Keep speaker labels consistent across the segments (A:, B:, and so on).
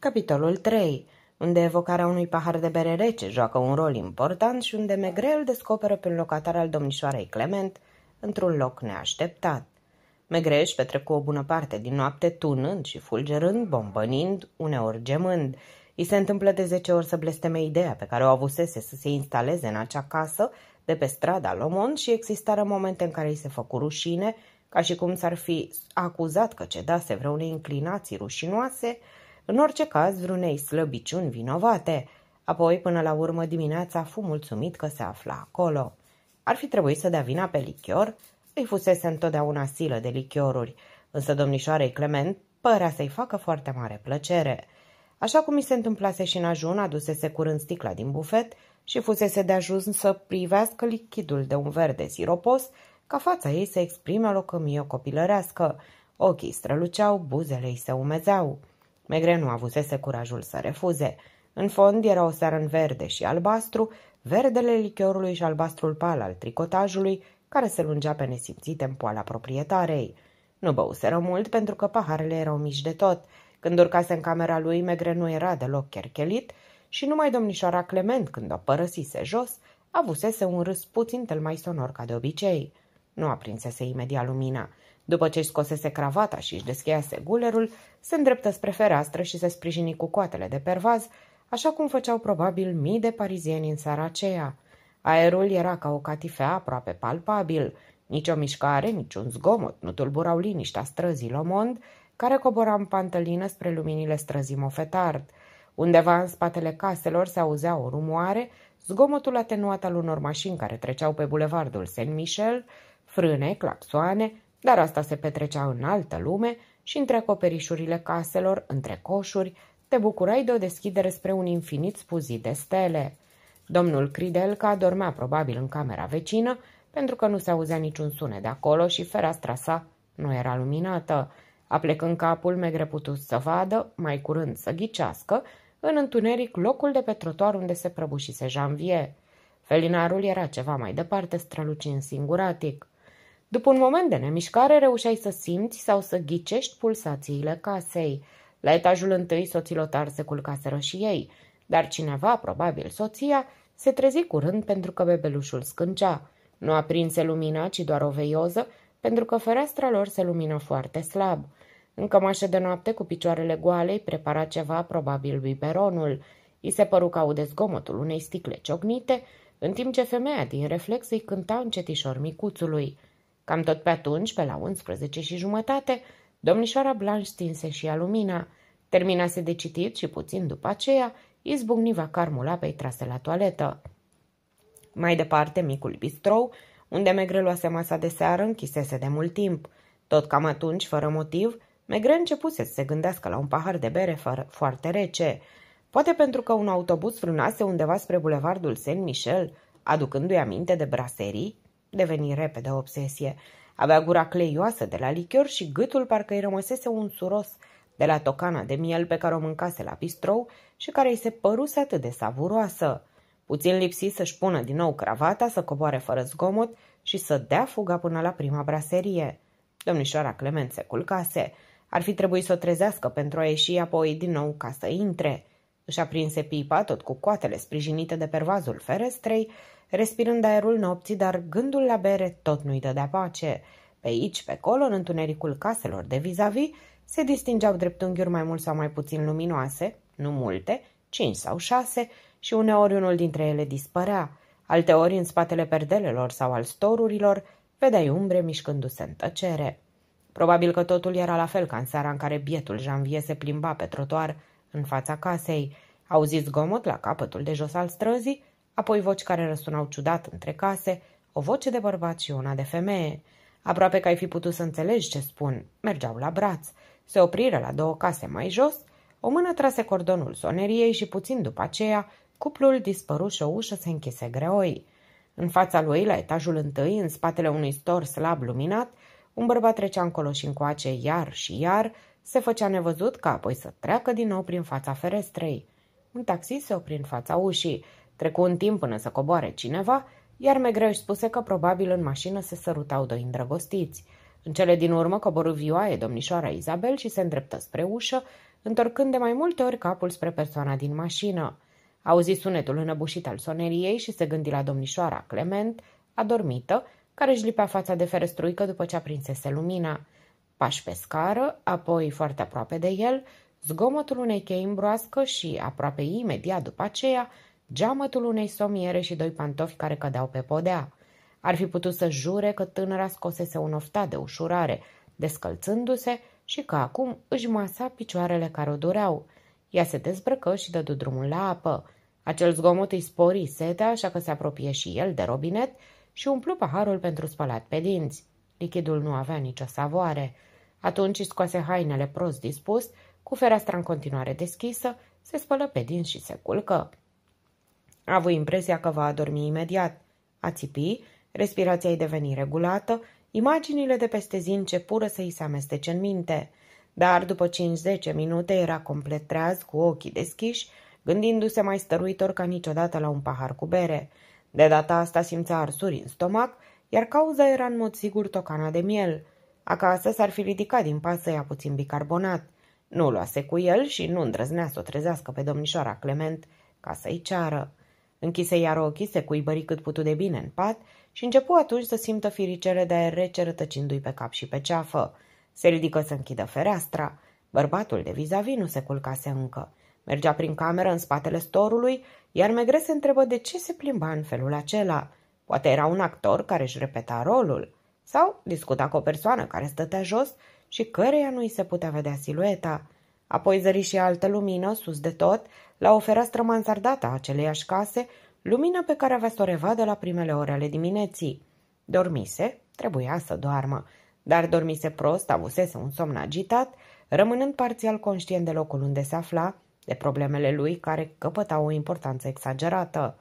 A: Capitolul 3 unde evocarea unui pahar de bere rece joacă un rol important și unde Megrel descoperă pe un locatar al domnișoarei Clement într-un loc neașteptat. Megrel își petrecu o bună parte din noapte tunând și fulgerând, bombănind, uneori gemând. I se întâmplă de zece ori să blesteme ideea pe care o avusese să se instaleze în acea casă de pe strada Lomond și existară momente în care îi se făcu rușine, ca și cum s-ar fi acuzat că cedase vreune inclinații rușinoase, în orice caz, vreunei slăbiciuni vinovate. Apoi, până la urmă dimineața, fu mulțumit că se afla acolo. Ar fi trebuit să dea vina pe lichior? Îi fusese întotdeauna silă de lichioruri, însă domnișoarei Clement părea să-i facă foarte mare plăcere. Așa cum mi se întâmplase și în ajun, adusese curând sticla din bufet și fusese de ajuns să privească lichidul de un verde siropos, ca fața ei să exprime locămie copilărească. Ochii străluceau, buzele îi se umezeau. Megre nu avusese curajul să refuze. În fond era o seară în verde și albastru, verdele lichiorului și albastrul pal al tricotajului, care se lungea pe nesimțite în poala proprietarei. Nu băuseră mult pentru că paharele erau mici de tot. Când urcase în camera lui, Megre nu era deloc cherchelit și numai domnișoara Clement, când o părăsise jos, avusese un râs puțin tel mai sonor ca de obicei. Nu aprinsese imediat lumina. După ce își scosese cravata și își descheiase gulerul, se îndreptă spre fereastră și se sprijini cu coatele de pervaz, așa cum făceau probabil mii de parizieni în seara aceea. Aerul era ca o catifea aproape palpabil. Nici o mișcare, nici un zgomot nu tulburau liniștea străzii Lomond, care cobora în pantălină spre luminile străzii Mofetard. Undeva în spatele caselor se auzea o rumoare, zgomotul atenuat al unor mașini care treceau pe bulevardul Saint-Michel, frâne, claxoane, dar asta se petrecea în altă lume și între acoperișurile caselor, între coșuri, te bucurai de o deschidere spre un infinit spuzit de stele. Domnul Cridelca dormea probabil în camera vecină, pentru că nu se auzea niciun sunet de acolo și fereastra sa nu era luminată. Aplecând capul, megre putut să vadă, mai curând să ghicească, în întuneric locul de pe trotuar unde se prăbușise Janvier. Felinarul era ceva mai departe, strălucind singuratic. După un moment de nemișcare, reușeai să simți sau să ghicești pulsațiile casei. La etajul întâi, Lotar se culcaseră și ei, dar cineva, probabil soția, se trezi curând pentru că bebelușul scâncea. Nu aprinse lumina, ci doar o veioză, pentru că fereastra lor se lumină foarte slab. În cămașă de noapte, cu picioarele goale, îi prepara ceva, probabil biberonul. I se păru că aude zgomotul unei sticle ciocnite, în timp ce femeia din reflex îi cânta încetișor micuțului. Cam tot pe atunci, pe la 11 și jumătate, domnișoara Blanche stinse și ea lumina. Terminase de citit și puțin după aceea, izbucni vacarmul apei trase la toaletă. Mai departe, micul bistrou, unde Megre luase masa de seară, închisese de mult timp. Tot cam atunci, fără motiv, Megre începuse să se gândească la un pahar de bere fără, foarte rece. Poate pentru că un autobuz frânase undeva spre bulevardul Saint-Michel, aducându-i aminte de braserii? Deveni repede obsesie. Avea gura cleioasă de la lichior și gâtul parcă îi rămăsese un suros de la tocana de miel pe care o mâncase la bistrou și care îi se păruse atât de savuroasă. Puțin lipsi să-și pună din nou cravata, să coboare fără zgomot și să dea fuga până la prima braserie. Domnișoara Clement se culcase. Ar fi trebuit să o trezească pentru a ieși apoi din nou ca să intre. Își aprinse pipa tot cu coatele sprijinite de pervazul ferestrei respirând aerul nopții, dar gândul la bere tot nu-i dădea pace. Pe aici, pe colo, în întunericul caselor de vis-a-vis, se distingeau dreptunghiuri mai mult sau mai puțin luminoase, nu multe, cinci sau șase, și uneori unul dintre ele dispărea. Alteori, în spatele perdelelor sau al storurilor, vedeai umbre mișcându-se în tăcere. Probabil că totul era la fel ca în seara în care bietul Janvie se plimba pe trotuar în fața casei. Auzi zgomot la capătul de jos al străzii apoi voci care răsunau ciudat între case, o voce de bărbat și una de femeie. Aproape că ai fi putut să înțelegi ce spun. Mergeau la braț. Se opriră la două case mai jos, o mână trase cordonul soneriei și puțin după aceea, cuplul dispăru și o ușă se închise greoi. În fața lui, la etajul întâi, în spatele unui stor slab luminat, un bărbat trecea încolo și încoace iar și iar, se făcea nevăzut ca apoi să treacă din nou prin fața ferestrei. Un taxi se opri în fața ușii. Trecu un timp până să coboare cineva, iar Megre își spuse că probabil în mașină se sărutau doi îndrăgostiți. În cele din urmă coboru vioaie domnișoara Isabel și se îndreptă spre ușă, întorcând de mai multe ori capul spre persoana din mașină. Auzi sunetul înăbușit al soneriei și se gândi la domnișoara Clement, adormită, care își lipea fața de ferestruică după ce aprinsese lumina. Pași pe scară, apoi, foarte aproape de el, zgomotul unei chei îmbroască și, aproape imediat după aceea, geamătul unei somiere și doi pantofi care cădeau pe podea. Ar fi putut să jure că tânăra scosese un ofta de ușurare, descălțându-se și că acum își masa picioarele care o dureau. Ea se dezbrăcă și dădu drumul la apă. Acel zgomot îi spori setea, așa că se apropie și el de robinet și umplu paharul pentru spălat pe dinți. Lichidul nu avea nicio savoare. Atunci scoase hainele prost dispus, cu fereastra în continuare deschisă, se spălă pe dinți și se culcă. A avut impresia că va adormi imediat. A țipi, respirația îi deveni regulată, imaginile de peste zi începură să-i se amestece în minte. Dar după 5-10 minute era complet treaz, cu ochii deschiși, gândindu-se mai stăruitor ca niciodată la un pahar cu bere. De data asta simțea arsuri în stomac, iar cauza era în mod sigur tocana de miel. Acasă s-ar fi ridicat din pas să ia puțin bicarbonat. Nu luase cu el și nu îndrăznea să o trezească pe domnișoara Clement ca să-i ceară. Închise iar ochii, se cuibări cât putu de bine în pat și începu atunci să simtă firicele de aer rece rătăcindu-i pe cap și pe ceafă. Se ridică să închidă fereastra. Bărbatul de vis-a-vis nu se culcase încă. Mergea prin cameră în spatele storului, iar Megre se întrebă de ce se plimba în felul acela. Poate era un actor care își repeta rolul. Sau discuta cu o persoană care stătea jos și căreia nu i se putea vedea silueta. Apoi zări și altă lumină, sus de tot, la o fereastră mansardată a aceleiași case, lumină pe care avea să o revadă la primele ore ale dimineții. Dormise, trebuia să doarmă, dar dormise prost, avusese un somn agitat, rămânând parțial conștient de locul unde se afla, de problemele lui care căpătau o importanță exagerată.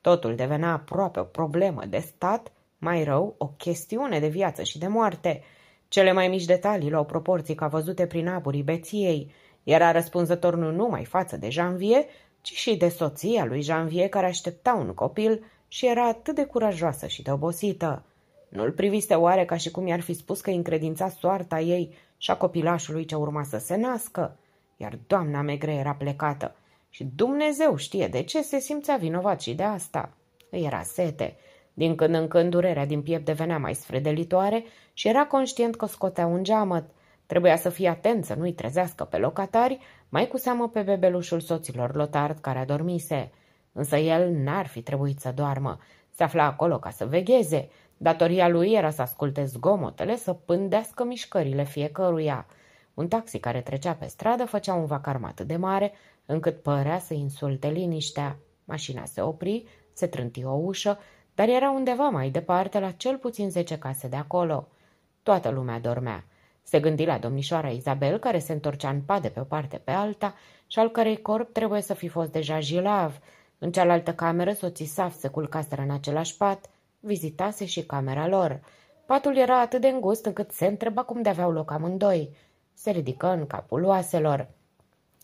A: Totul devenea aproape o problemă de stat, mai rău, o chestiune de viață și de moarte. Cele mai mici detalii luau proporții ca văzute prin aburii beției, era răspunzător nu numai față de Janvie, ci și de soția lui Janvie care aștepta un copil și era atât de curajoasă și de obosită. Nu-l priviste oare ca și cum i-ar fi spus că încredința soarta ei și a copilașului ce urma să se nască? Iar doamna Megre era plecată și Dumnezeu știe de ce se simțea vinovat și de asta. Îi era sete. Din când în când durerea din piept devenea mai sfredelitoare și era conștient că scotea un geamăt – Trebuia să fie atent să nu-i trezească pe locatari, mai cu seamă pe bebelușul soților Lotard care adormise. Însă el n-ar fi trebuit să doarmă. Se afla acolo ca să vegheze. Datoria lui era să asculte zgomotele, să pândească mișcările fiecăruia. Un taxi care trecea pe stradă făcea un vac atât de mare, încât părea să insulte liniștea. Mașina se opri, se trânti o ușă, dar era undeva mai departe, la cel puțin zece case de acolo. Toată lumea dormea. Se gândi la domnișoara Izabel, care se întorcea în pade pe o parte pe alta și al cărei corp trebuie să fi fost deja jilav. În cealaltă cameră, soții Saf se culcaseră în același pat, vizitase și camera lor. Patul era atât de îngust încât se întreba cum de aveau loc amândoi. Se ridică în capul oaselor.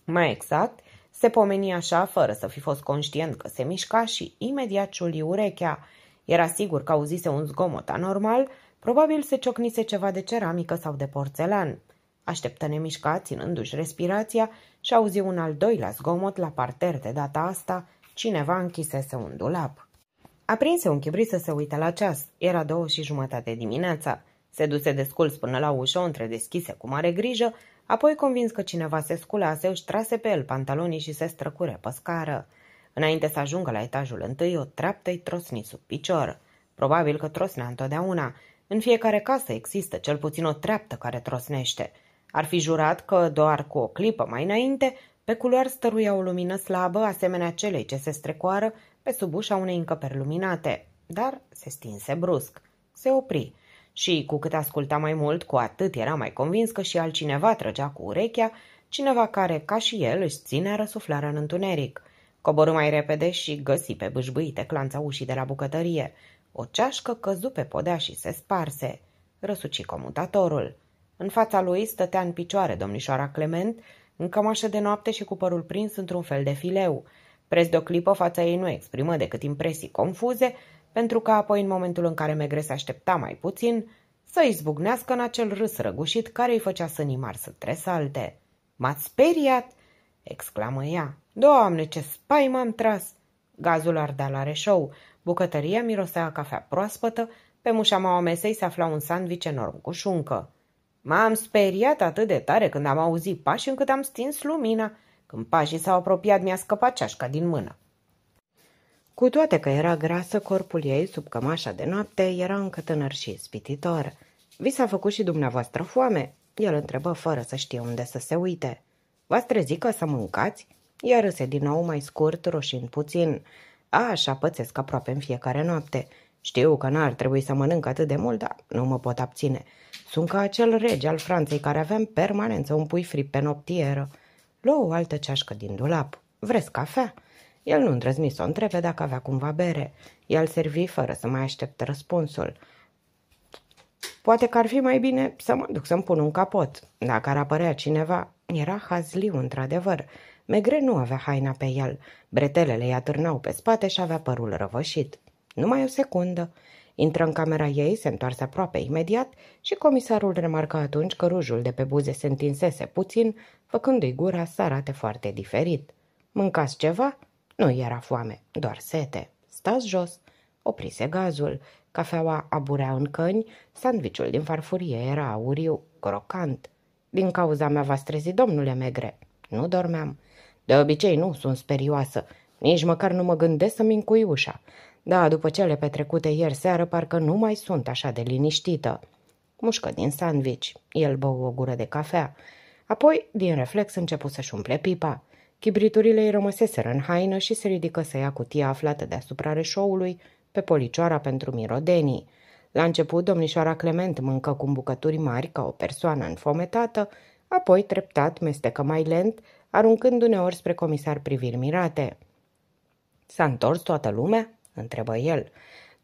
A: Mai exact, se pomeni așa, fără să fi fost conștient că se mișca și imediat ciuli urechea. Era sigur că auzise un zgomot anormal, Probabil se ciocnise ceva de ceramică sau de porțelan. Așteptă nemișca, ținându-și respirația, și auzi un al doilea zgomot la parter de data asta, cineva închisese un dulap. Aprinse un chibrit să se uite la ceas. Era două și jumătate dimineața. Se duse desculț până la ușă, între întredeschise cu mare grijă, apoi convins că cineva se sculase, își trase pe el pantalonii și se străcure pe scară. Înainte să ajungă la etajul întâi, o treaptă-i trosni sub picior. Probabil că trosnea întotdeauna, în fiecare casă există cel puțin o treaptă care trosnește. Ar fi jurat că, doar cu o clipă mai înainte, pe culoar stăruia o lumină slabă, asemenea celei ce se strecoară pe sub ușa unei încăperi luminate, dar se stinse brusc. Se opri și, cu cât asculta mai mult, cu atât era mai convins că și altcineva trăgea cu urechea, cineva care, ca și el, își ținea răsuflarea în întuneric. Coborâ mai repede și găsi pe bâșbâite clanța ușii de la bucătărie. O ceașcă căzu pe podea și se sparse. Răsuci comutatorul. În fața lui stătea în picioare domnișoara Clement, în cămașă de noapte și cu părul prins într-un fel de fileu. Prez de o clipă, fața ei nu exprimă decât impresii confuze, pentru că apoi, în momentul în care Megre se aștepta mai puțin, să îi zbucnească în acel râs răgușit care îi făcea sânii mari să tresalte. M-ați speriat!" exclamă ea. Doamne, ce m am tras!" Gazul ardea la reșou. Bucătăria mirosea cafea proaspătă, pe mușama mesei se afla un sandwich enorm cu șuncă. M-am speriat atât de tare când am auzit pașii încât am stins lumina. Când pașii s-au apropiat, mi-a scăpat ceașca din mână. Cu toate că era grasă, corpul ei, sub cămașa de noapte, era încă tânăr și spititor. Vi s-a făcut și dumneavoastră foame?" El întrebă fără să știe unde să se uite. V-ați trezit că să mâncați?" Iar râse din nou mai scurt, roșind puțin. Așa pățesc aproape în fiecare noapte. Știu că n-ar trebui să mănânc atât de mult, dar nu mă pot abține. Sunt ca acel rege al Franței care avem permanență un pui fript pe noptieră. Lua o altă ceașcă din dulap. Vreți cafea? El nu îndrăzni să o întrebe dacă avea cumva bere. El servi fără să mai aștepte răspunsul. Poate că ar fi mai bine să mă duc să-mi pun un capot. Dacă ar apărea cineva, era hazliu într-adevăr. Megre nu avea haina pe el, bretelele i atârnau pe spate și avea părul răvășit. Numai o secundă. Intră în camera ei, se întoarse aproape imediat și comisarul remarcă atunci că rujul de pe buze se întinsese puțin, făcându-i gura să arate foarte diferit. Mâncați ceva? Nu era foame, doar sete. Stați jos. Oprise gazul. Cafeaua aburea în căni, sandviciul din farfurie era auriu, crocant. Din cauza mea v-ați trezit, domnule Megre. Nu dormeam. De obicei nu sunt sperioasă, nici măcar nu mă gândesc să-mi încui ușa. Da, după cele petrecute ieri seară, parcă nu mai sunt așa de liniștită. Mușcă din sandwich, el bău o gură de cafea. Apoi, din reflex, începu să-și umple pipa. Chibriturile îi rămăseseră în haină și se ridică să ia cutia aflată deasupra reșoului pe policioara pentru mirodenii. La început, domnișoara Clement mâncă cu bucături mari ca o persoană înfometată, apoi, treptat, mestecă mai lent, aruncând uneori spre comisar priviri mirate. S-a întors toată lumea?" întrebă el.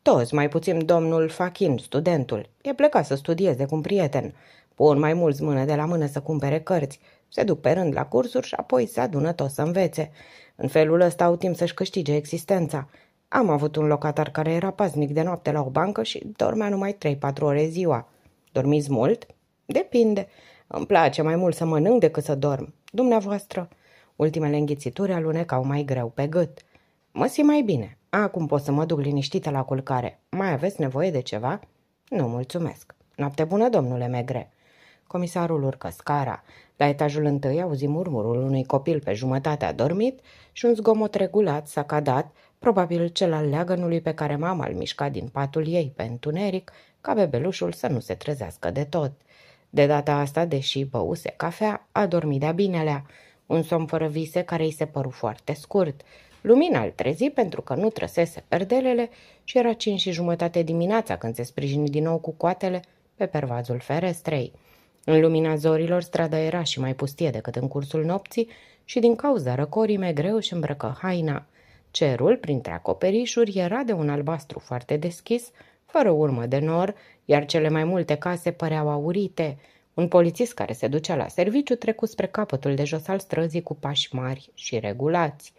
A: Toți, mai puțin domnul Fachin, studentul. E plecat să studieze cu un prieten. Pun mai mulți mână de la mână să cumpere cărți. Se duc pe rând la cursuri și apoi se adună toți să învețe. În felul ăsta au timp să-și câștige existența. Am avut un locatar care era paznic de noapte la o bancă și dormea numai 3-4 ore ziua. Dormiți mult? Depinde. Îmi place mai mult să mănânc decât să dorm. Dumneavoastră. Ultimele înghițituri alunecau mai greu pe gât. Mă simt mai bine. Acum pot să mă duc liniștită la culcare. Mai aveți nevoie de ceva? Nu, mulțumesc. Noapte bună, domnule Megre. Comisarul urcă scara. La etajul întâi auzi murmurul unui copil pe jumătate adormit și un zgomot regulat s-a cadat, probabil cel al leagănului pe care mama îl mișca din patul ei pe întuneric, ca bebelușul să nu se trezească de tot. De data asta, deși băuse cafea, a dormit de-a binelea, un somn fără vise care îi se păru foarte scurt. Lumina îl trezi pentru că nu trăsese perdelele și era cinci și jumătate dimineața când se sprijini din nou cu coatele pe pervazul ferestrei. În lumina zorilor, strada era și mai pustie decât în cursul nopții și din cauza mai greu și îmbrăcă haina. Cerul, printre acoperișuri, era de un albastru foarte deschis, fără urmă de nor, iar cele mai multe case păreau aurite. Un polițist care se ducea la serviciu trecu spre capătul de jos al străzii cu pași mari și regulați.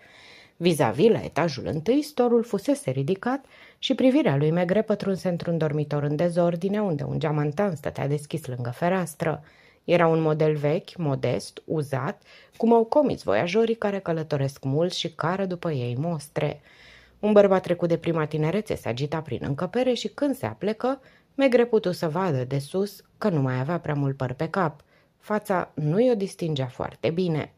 A: Vis-a-vis, la etajul întâi, storul fusese ridicat și privirea lui Megre pătrunse într-un dormitor în dezordine, unde un geamantan stătea deschis lângă fereastră. Era un model vechi, modest, uzat, cum au comis voiajorii care călătoresc mult și care după ei mostre. Un bărbat trecut de prima tinerețe se agita prin încăpere și când se aplecă, Megre putu să vadă de sus că nu mai avea prea mult păr pe cap. Fața nu i-o distingea foarte bine.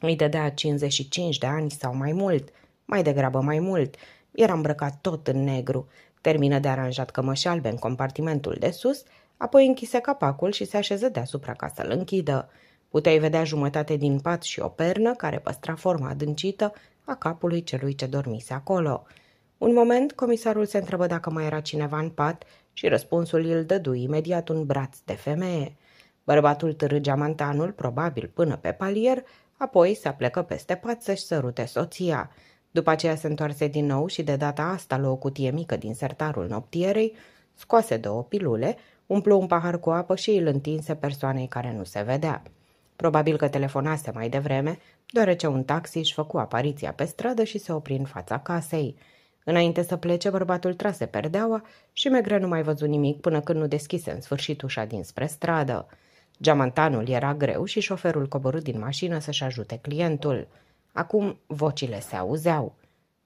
A: Îi dădea 55 de ani sau mai mult, mai degrabă mai mult. Era îmbrăcat tot în negru. Termină de aranjat cămăși albe în compartimentul de sus, apoi închise capacul și se așeză deasupra ca să-l închidă. Puteai vedea jumătate din pat și o pernă care păstra forma adâncită a capului celui ce dormise acolo. Un moment, comisarul se întrebă dacă mai era cineva în pat și răspunsul îl dădu imediat un braț de femeie. Bărbatul târâ geamantanul, probabil până pe palier, apoi se aplecă peste pat să-și sărute soția. După aceea se întoarse din nou și de data asta lua o cutie mică din sertarul noptierei, scoase două pilule, umplu un pahar cu apă și îl întinse persoanei care nu se vedea. Probabil că telefonase mai devreme, deoarece un taxi își făcu apariția pe stradă și se opri în fața casei. Înainte să plece, bărbatul trase perdeaua și Megre nu mai văzut nimic până când nu deschise în sfârșit ușa dinspre stradă. Geamantanul era greu și șoferul coborât din mașină să-și ajute clientul. Acum vocile se auzeau.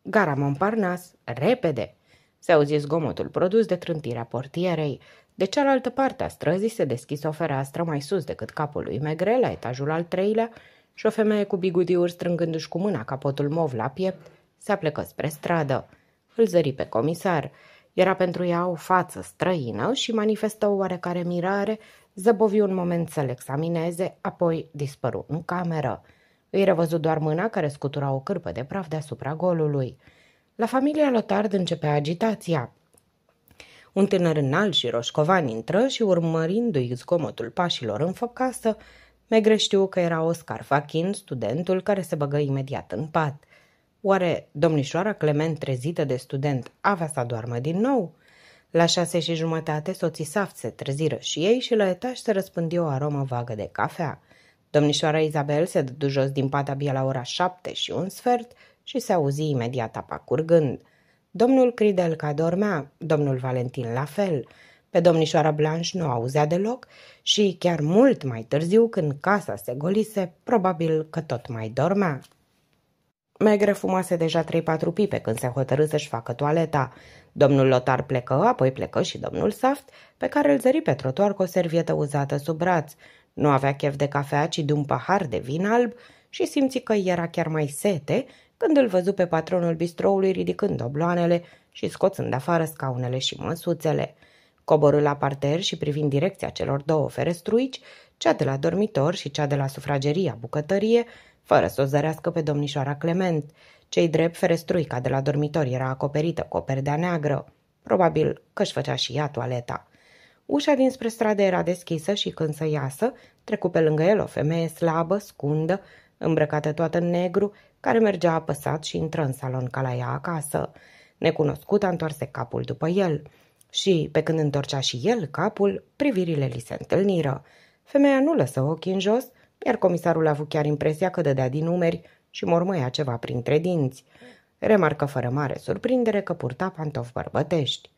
A: Gara Montparnasse, repede! Se auzi zgomotul produs de trântirea portierei. De cealaltă parte a străzii se deschise o fereastră mai sus decât capul lui Megre, la etajul al treilea, și o femeie cu bigudiuri strângându-și cu mâna capotul mov la piept, se aplecă spre stradă. Îl zări pe comisar. Era pentru ea o față străină și manifestă o oarecare mirare, zăbovi un moment să-l examineze, apoi dispăru în cameră. Îi revăzut doar mâna care scutura o cârpă de praf deasupra golului. La familia Lotard începea agitația. Un tânăr înalt și roșcovan intră și, urmărindu-i zgomotul pașilor în focasă, Megre știu că era Oscar Fachin, studentul care se băgă imediat în pat – Oare domnișoara Clement trezită de student avea să doarmă din nou? La șase și jumătate soții saft se treziră și ei și la etaj se răspândi o aromă vagă de cafea. Domnișoara Isabel se dădu jos din pat abia la ora șapte și un sfert și se auzi imediat apa curgând. Domnul ca dormea, domnul Valentin la fel. Pe domnișoara Blanche nu auzea deloc și chiar mult mai târziu, când casa se golise, probabil că tot mai dormea. Megre fumase deja 3-4 pipe când se hotărâ să-și facă toaleta. Domnul Lotar plecă, apoi plecă și domnul Saft, pe care îl zări pe trotuar cu o servietă uzată sub braț. Nu avea chef de cafea, ci de un pahar de vin alb și simți că era chiar mai sete când îl văzu pe patronul bistroului ridicând obloanele și scoțând afară scaunele și măsuțele. Coborâ la parter și privind direcția celor două ferestruici, cea de la dormitor și cea de la sufrageria bucătărie, fără să o zărească pe domnișoara Clement. Cei drept ferestruica de la dormitor era acoperită cu o perdea neagră. Probabil că își făcea și ea toaleta. Ușa dinspre stradă era deschisă și când să iasă, trecu pe lângă el o femeie slabă, scundă, îmbrăcată toată în negru, care mergea apăsat și intră în salon ca la ea acasă. Necunoscuta întoarse capul după el. Și, pe când întorcea și el capul, privirile li se întâlniră. Femeia nu lăsă ochii în jos, iar comisarul a avut chiar impresia că dădea din numeri și mormăia ceva printre dinți. Remarcă fără mare surprindere că purta pantofi bărbătești.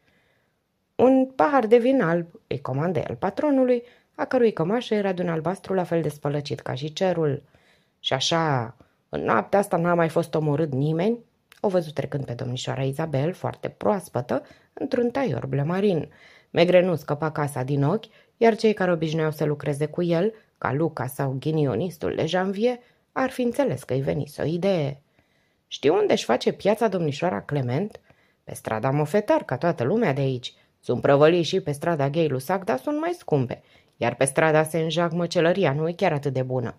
A: Un pahar de vin alb, îi comandă el patronului, a cărui cămașă era de un albastru la fel de spălăcit ca și cerul. Și așa, în noaptea asta n-a mai fost omorât nimeni? O văzut trecând pe domnișoara Izabel, foarte proaspătă, într-un taior blămarin. Megre nu scăpa casa din ochi, iar cei care obișnuiau să lucreze cu el ca Luca sau ghinionistul de Janvie ar fi înțeles că-i venise o idee. Știu unde își face piața domnișoara Clement? Pe strada Mofetar, ca toată lumea de aici. Sunt prăvălii și pe strada Ghei Lusac, dar sunt mai scumpe. Iar pe strada se înjac măcelăria nu e chiar atât de bună.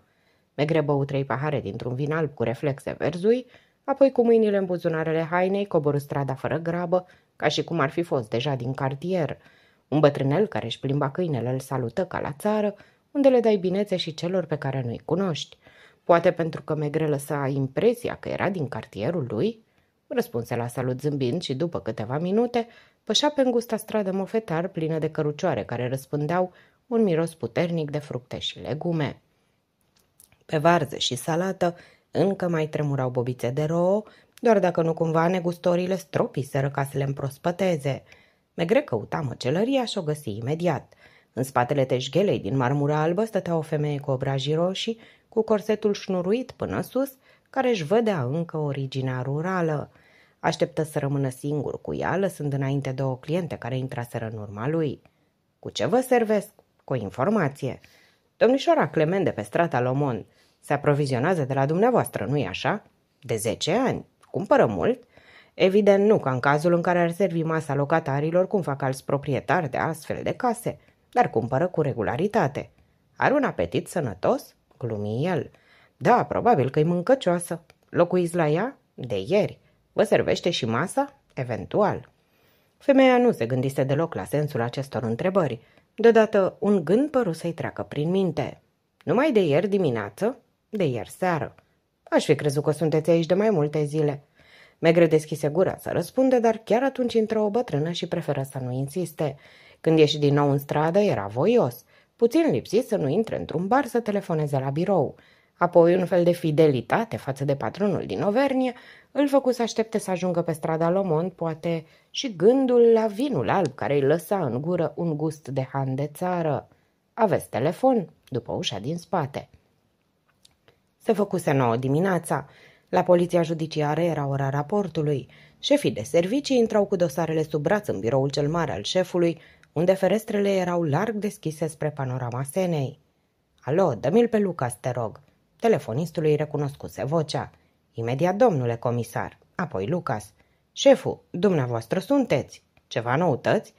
A: Megre bău trei pahare dintr-un vin alb cu reflexe verzui, apoi cu mâinile în buzunarele hainei coborâ strada fără grabă, ca și cum ar fi fost deja din cartier. Un bătrânel care își plimba câinele îl salută ca la țară, unde le dai binețe și celor pe care nu-i cunoști. Poate pentru că Megre lăsa impresia că era din cartierul lui? Răspunse la salut zâmbind și după câteva minute pășea pe îngusta stradă mofetar plină de cărucioare care răspândeau un miros puternic de fructe și legume. Pe varză și salată încă mai tremurau bobițe de rouă, doar dacă nu cumva negustorile stropiseră ca să le împrospăteze. Megre căuta măcelăria și o găsi imediat – în spatele teșghelei din marmura albă stătea o femeie cu obrajii roșii, cu corsetul șnuruit până sus, care își vedea încă originea rurală. Așteptă să rămână singur cu ea, lăsând înainte două cliente care intraseră în urma lui. Cu ce vă servesc? Cu informație. Domnișoara Clement de pe strata Lomon se aprovizionează de la dumneavoastră, nu-i așa? De 10 ani. Cumpără mult? Evident nu, ca în cazul în care ar servi masa locatarilor, cum fac alți proprietari de astfel de case dar cumpără cu regularitate. Are un apetit sănătos? Glumi el. Da, probabil că-i mâncăcioasă. Locuiți la ea? De ieri. Vă servește și masa? Eventual. Femeia nu se gândise deloc la sensul acestor întrebări. Deodată un gând păru să-i treacă prin minte. Numai de ieri dimineață? De ieri seară. Aș fi crezut că sunteți aici de mai multe zile. Megre deschise gura să răspunde, dar chiar atunci intră o bătrână și preferă să nu insiste. Când ieși din nou în stradă, era voios, puțin lipsit să nu intre într-un bar să telefoneze la birou. Apoi un fel de fidelitate față de patronul din Overnie îl făcu să aștepte să ajungă pe strada Lomond, poate și gândul la vinul alb care îi lăsa în gură un gust de han de țară. Aveți telefon după ușa din spate. Se făcuse nouă dimineața. La poliția judiciară era ora raportului. Șefii de servicii intrau cu dosarele sub braț în biroul cel mare al șefului, unde ferestrele erau larg deschise spre panorama senei. Alo, dă-mi-l pe Lucas, te rog. Telefonistului recunoscuse vocea. Imediat, domnule comisar. Apoi Lucas. Șeful, dumneavoastră sunteți. Ceva noutăți?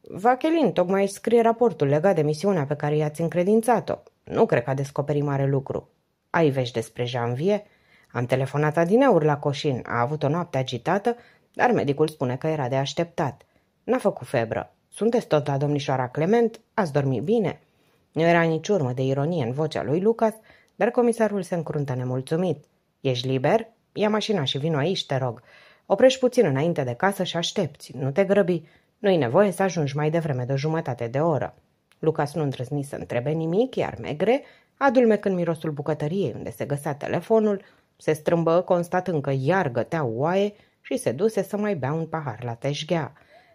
A: Vachelin tocmai își scrie raportul legat de misiunea pe care i-ați încredințat-o. Nu cred că a descoperit mare lucru. Ai vești despre Janvie? Am telefonat adineuri la Coșin. A avut o noapte agitată, dar medicul spune că era de așteptat. N-a făcut febră. Sunteți tot la domnișoara Clement? Ați dormit bine?" Nu era nici urmă de ironie în vocea lui Lucas, dar comisarul se încruntă nemulțumit. Ești liber? Ia mașina și vino aici, te rog. Oprești puțin înainte de casă și aștepți, nu te grăbi. Nu-i nevoie să ajungi mai devreme de o jumătate de oră. Lucas nu îndrăzni să întrebe nimic, iar Megre, adulmecând mirosul bucătăriei unde se găsea telefonul, se strâmbă, constatând că iar gătea oaie și se duse să mai bea un pahar la teșghea.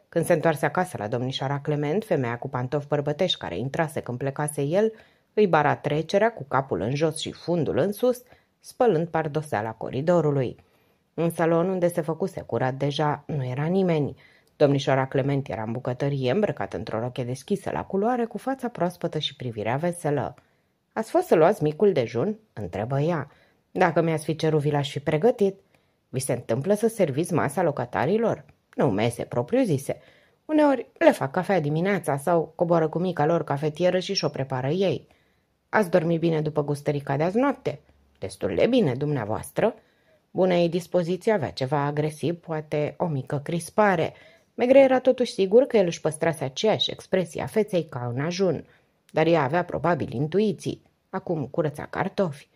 A: Când se întoarse acasă la domnișoara Clement, femeia cu pantofi bărbătești care intrase când plecase el, îi bara trecerea cu capul în jos și fundul în sus, spălând pardoseala coridorului. În salon unde se făcuse curat deja nu era nimeni. Domnișoara Clement era în bucătărie, îmbrăcată într-o roche deschisă la culoare, cu fața proaspătă și privirea veselă. Ați fost să luați micul dejun?" întrebă ea. Dacă mi-ați fi cerut, vi l-aș fi pregătit. Vi se întâmplă să serviți masa locatarilor?" Nu mese propriu-zise. Uneori le fac cafea dimineața sau coboară cu mica lor cafetieră și și-o prepară ei. Ați dormit bine după gustărica de azi noapte? Destul de bine, dumneavoastră. ei dispoziție avea ceva agresiv, poate o mică crispare. Megre era totuși sigur că el își păstrase aceeași expresie a feței ca în ajun, dar ea avea probabil intuiții. Acum curăța cartofi.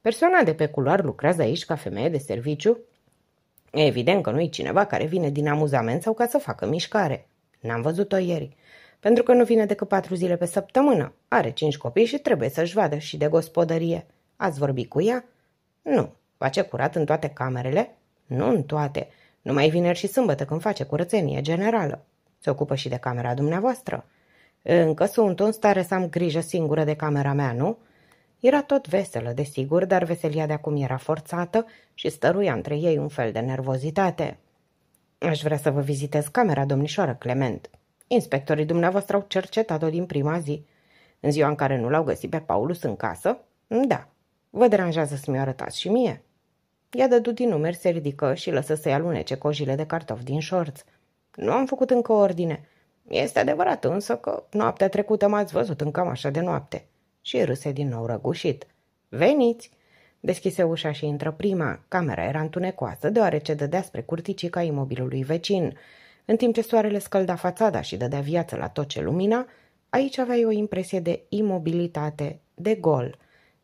A: Persoana de pe culoar lucrează aici ca femeie de serviciu? Evident că nu-i cineva care vine din amuzament sau ca să facă mișcare. N-am văzut-o ieri. Pentru că nu vine decât patru zile pe săptămână. Are cinci copii și trebuie să-și vadă și de gospodărie. Ați vorbit cu ea? Nu. Face curat în toate camerele? Nu în toate. Numai vineri și sâmbătă când face curățenie generală. Se ocupă și de camera dumneavoastră. Încă sunt în stare să am grijă singură de camera mea, nu?" Era tot veselă, desigur, dar veselia de acum era forțată și stăruia între ei un fel de nervozitate. Aș vrea să vă vizitez camera, domnișoară Clement. Inspectorii dumneavoastră au cercetat-o din prima zi. În ziua în care nu l-au găsit pe Paulus în casă? Da. Vă deranjează să mi-o arătați și mie? Ea dădu din numeri, se ridică și lăsă să-i alunece cojile de cartofi din șorț. Nu am făcut încă ordine. Este adevărat însă că noaptea trecută m-ați văzut în cam așa de noapte și râse din nou răgușit. Veniți! Deschise ușa și intră prima. Camera era întunecoasă, deoarece dădea spre curticica imobilului vecin. În timp ce soarele scălda fațada și dădea viață la tot ce lumina, aici aveai o impresie de imobilitate, de gol.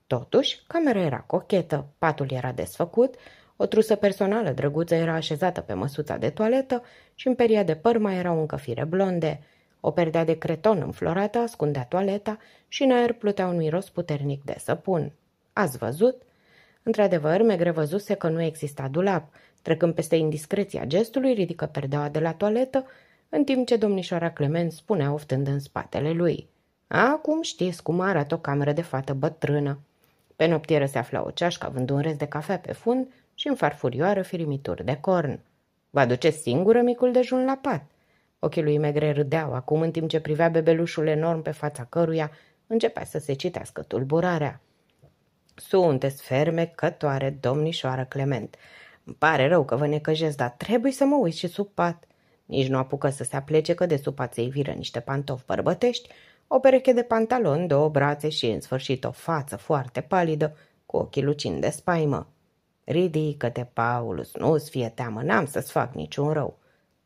A: Totuși, camera era cochetă, patul era desfăcut, o trusă personală drăguță era așezată pe măsuța de toaletă și în peria de păr mai erau încă fire blonde – o perdea de creton înflorată ascundea toaleta și în aer plutea un miros puternic de săpun. Ați văzut? Într-adevăr, Megre văzuse că nu exista dulap. Trecând peste indiscreția gestului, ridică perdeaua de la toaletă, în timp ce domnișoara Clement spunea oftând în spatele lui. Acum știți cum arată o cameră de fată bătrână. Pe noptieră se afla o ceașcă având un rez de cafea pe fund și în farfurioară firimituri de corn. Vă aduceți singură micul dejun la pat?" Ochii lui Megre râdeau acum în timp ce privea bebelușul enorm pe fața căruia începea să se citească tulburarea. Sunteți fermecătoare, domnișoară Clement. Îmi pare rău că vă necăjesc, dar trebuie să mă uit și sub pat. Nici nu apucă să se aplece că de sub pat se viră niște pantofi bărbătești, o pereche de pantaloni, două brațe și, în sfârșit, o față foarte palidă, cu ochii lucind de spaimă. Ridică-te, Paulus, nu-ți fie teamă, n-am să-ți fac niciun rău.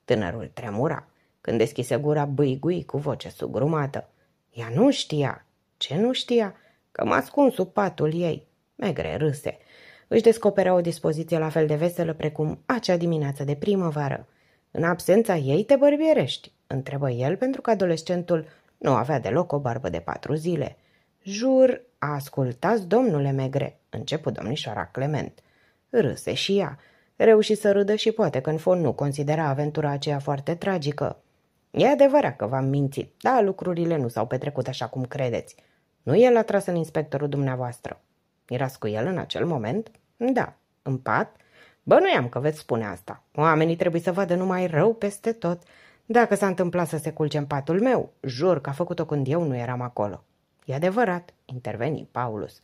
A: Tânărul tremura. Când deschise gura, băigui cu voce sugrumată. Ea nu știa. Ce nu știa? Că m-a ascuns sub patul ei. Megre râse. Își descoperea o dispoziție la fel de veselă precum acea dimineață de primăvară. În absența ei te bărbierești, întrebă el pentru că adolescentul nu avea deloc o barbă de patru zile. Jur, ascultați, domnule Megre, Începu domnișoara Clement. Râse și ea. Reuși să râdă și poate că în fond nu considera aventura aceea foarte tragică. E adevărat că v-am mințit, dar lucrurile nu s-au petrecut așa cum credeți. Nu el a tras în inspectorul dumneavoastră. Erați cu el în acel moment? Da, în pat. nu i-am că veți spune asta. Oamenii trebuie să vadă numai rău peste tot. Dacă s-a întâmplat să se culce în patul meu, jur că a făcut-o când eu nu eram acolo. E adevărat, interveni Paulus.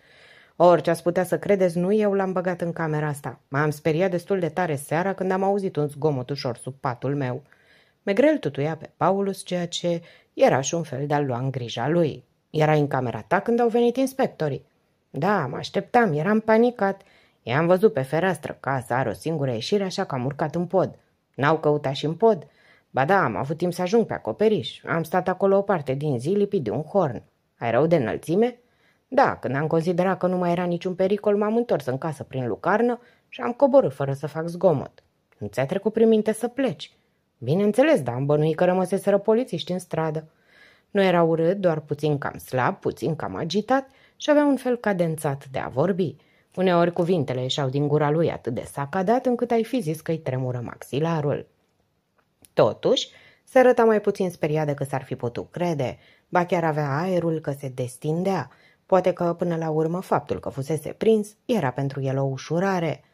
A: Orice ați putea să credeți, nu eu l-am băgat în camera asta. M-am speriat destul de tare seara când am auzit un zgomot ușor sub patul meu. Megrel tutuia pe Paulus, ceea ce era și un fel de a lua în grija lui. Era în camera ta când au venit inspectorii. Da, mă așteptam, eram panicat. I-am văzut pe fereastră, casa are o singură ieșire, așa că am urcat în pod. N-au căutat și în pod. Ba da, am avut timp să ajung pe acoperiș. Am stat acolo o parte din zi lipit de un horn. Ai rău de înălțime? Da, când am considerat că nu mai era niciun pericol, m-am întors în casă prin lucarnă și am coborât fără să fac zgomot. Nu ți-a trecut prin minte să pleci? Bineînțeles, dar am bănuit că rămăseseră polițiști în stradă. Nu era urât, doar puțin cam slab, puțin cam agitat și avea un fel cadențat de a vorbi. Uneori cuvintele ieșeau din gura lui atât de sacadat încât ai fi zis că-i tremură maxilarul. Totuși, se arăta mai puțin speriat decât s-ar fi putut crede, ba chiar avea aerul că se destindea. Poate că, până la urmă, faptul că fusese prins era pentru el o ușurare.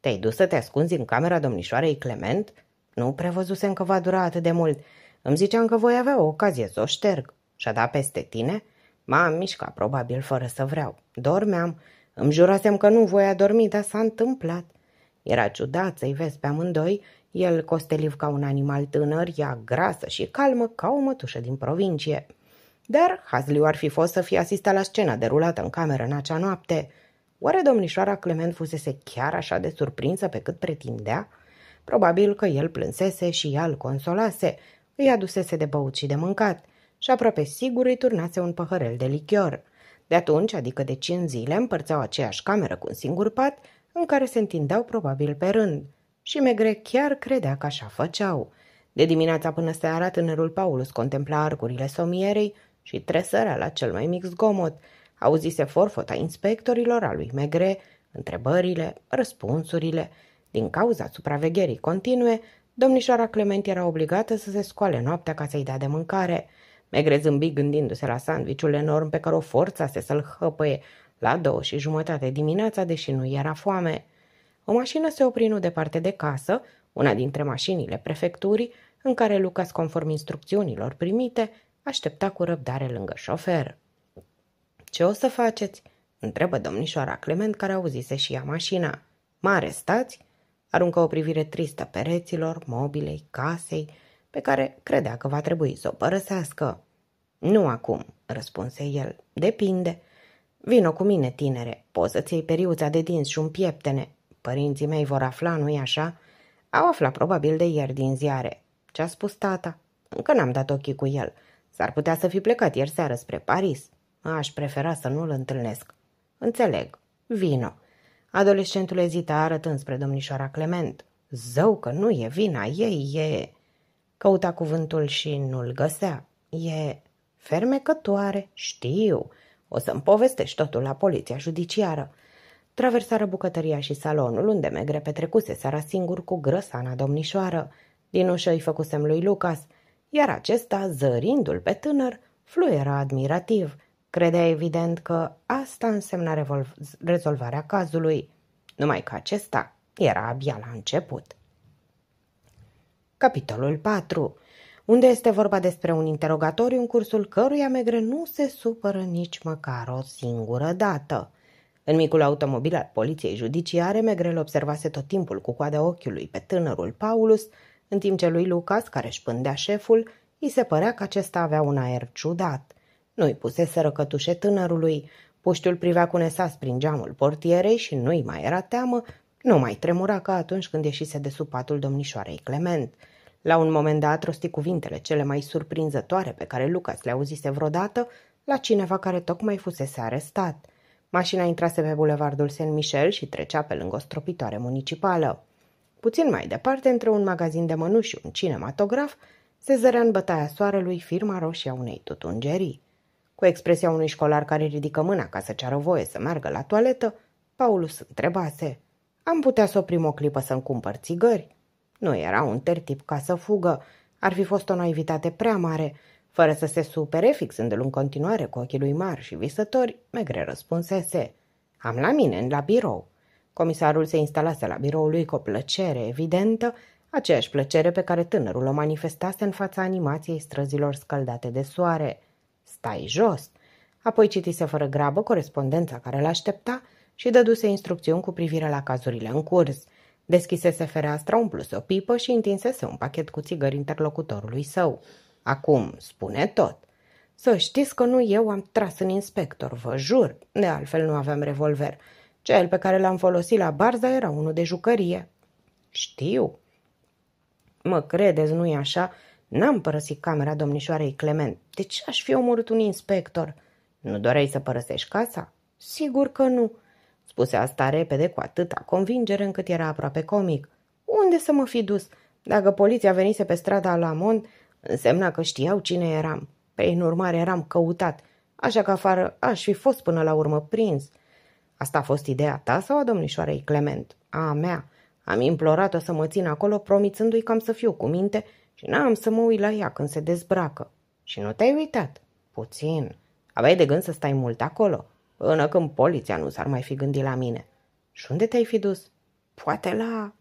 A: Te-ai dus să te ascunzi în camera domnișoarei Clement?" Nu prevăzusem că va dura atât de mult. Îmi ziceam că voi avea o ocazie să o șterg. Și-a dat peste tine? M-am mișcat, probabil, fără să vreau. Dormeam. Îmi jurasem că nu voi adormi, dar s-a întâmplat. Era ciudat să-i vezi pe amândoi, el costeliv ca un animal tânăr, ea grasă și calmă ca o mătușă din provincie. Dar Hazliu ar fi fost să fie asistat la scena derulată în cameră în acea noapte. Oare domnișoara Clement fusese chiar așa de surprinsă pe cât pretindea? Probabil că el plânsese și ea îl consolase, îi adusese de băut și de mâncat și aproape sigur îi turnase un păhărel de lichior. De atunci, adică de cinci zile, împărțeau aceeași cameră cu un singur pat, în care se întindeau probabil pe rând. Și Megre chiar credea că așa făceau. De dimineața până seara, tânărul Paulus contempla arcurile somierei și tresărea la cel mai mic zgomot. Auzise forfota inspectorilor a lui Megre, întrebările, răspunsurile, din cauza supravegherii continue, domnișoara Clement era obligată să se scoale noaptea ca să-i dea de mâncare. Megre zâmbi gândindu-se la sandviciul enorm pe care o forța se să-l hăpăie la două și jumătate dimineața, deși nu era foame. O mașină se opri nu departe de casă, una dintre mașinile prefecturii, în care Lucas, conform instrucțiunilor primite, aștepta cu răbdare lângă șofer. Ce o să faceți?" întrebă domnișoara Clement, care auzise și ea mașina. Mă arestați?" Aruncă o privire tristă pereților, mobilei, casei, pe care credea că va trebui să o părăsească. Nu acum, răspunse el. Depinde. Vino cu mine, tinere. Poți să-ți iei periuța de dinți și un pieptene. Părinții mei vor afla, nu-i așa? Au aflat probabil de ieri din ziare. Ce-a spus tata? Încă n-am dat ochii cu el. S-ar putea să fi plecat ieri seară spre Paris. Aș prefera să nu-l întâlnesc. Înțeleg. Vino. Adolescentul ezita arătând spre domnișoara Clement. Zău că nu e vina ei, e... Căuta cuvântul și nu-l găsea. E fermecătoare, știu. O să-mi povestești totul la poliția judiciară. Traversară bucătăria și salonul, unde Megre petrecuse seara singur cu grăsana domnișoară. Din ușă îi făcusem lui Lucas, iar acesta, zărindu-l pe tânăr, fluiera admirativ – Credea evident că asta însemna rezolvarea cazului, numai că acesta era abia la început. Capitolul 4 unde este vorba despre un interogatoriu în cursul căruia Megre nu se supără nici măcar o singură dată. În micul automobil al poliției judiciare, Megre îl observase tot timpul cu coada ochiului pe tânărul Paulus, în timp ce lui Lucas, care își pândea șeful, îi se părea că acesta avea un aer ciudat. Nu-i pusese răcătușe tânărului, puștiul privea cu nesas prin geamul portierei și nu-i mai era teamă, nu mai tremura ca atunci când ieșise de sub patul domnișoarei Clement. La un moment dat rosti cuvintele cele mai surprinzătoare pe care Lucas le auzise vreodată la cineva care tocmai fusese arestat. Mașina intrase pe bulevardul Saint-Michel și trecea pe lângă o stropitoare municipală. Puțin mai departe, între un magazin de mănuși și un cinematograf, se zărea în bătaia soarelui firma roșie a unei tutungerii. Cu expresia unui școlar care ridică mâna ca să ceară voie să meargă la toaletă, Paulus întrebase. Am putea să oprim o clipă să-mi cumpăr țigări? Nu era un tertip ca să fugă. Ar fi fost o naivitate prea mare. Fără să se supere, fixându-l în continuare cu ochii lui mari și visători, Megre răspunsese. Am la mine, la birou. Comisarul se instalase la biroul lui cu o plăcere evidentă, aceeași plăcere pe care tânărul o manifestase în fața animației străzilor scăldate de soare – stai jos. Apoi citise fără grabă corespondența care l-aștepta și dăduse instrucțiuni cu privire la cazurile în curs. Deschisese fereastra, umpluse o pipă și întinsese un pachet cu țigări interlocutorului său. Acum, spune tot. Să știți că nu eu am tras în inspector, vă jur. De altfel nu aveam revolver. Cel pe care l-am folosit la barza era unul de jucărie. Știu. Mă credeți, nu-i așa? N-am părăsit camera domnișoarei Clement. De ce aș fi omorât un inspector? Nu doreai să părăsești casa? Sigur că nu. Spuse asta repede, cu atâta convingere încât era aproape comic. Unde să mă fi dus? Dacă poliția venise pe strada Lamont, însemna că știau cine eram. în urmare, eram căutat, așa că afară aș fi fost până la urmă prins. Asta a fost ideea ta sau a domnișoarei Clement? A mea. Am implorat-o să mă țin acolo, promițându-i că am să fiu cu minte și n-am să mă uit la ea când se dezbracă. Și nu te-ai uitat? Puțin. Aveai de gând să stai mult acolo, până când poliția nu s-ar mai fi gândit la mine. Și unde te-ai fi dus? Poate la...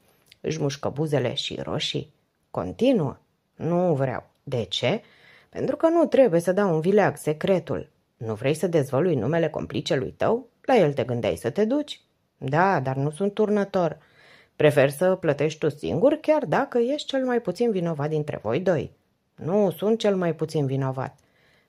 A: Își mușcă buzele și roșii. Continuă. Nu vreau. De ce? Pentru că nu trebuie să dau un vileag secretul. Nu vrei să dezvălui numele complicelui tău? La el te gândeai să te duci? Da, dar nu sunt turnător. Prefer să plătești tu singur, chiar dacă ești cel mai puțin vinovat dintre voi doi. Nu sunt cel mai puțin vinovat.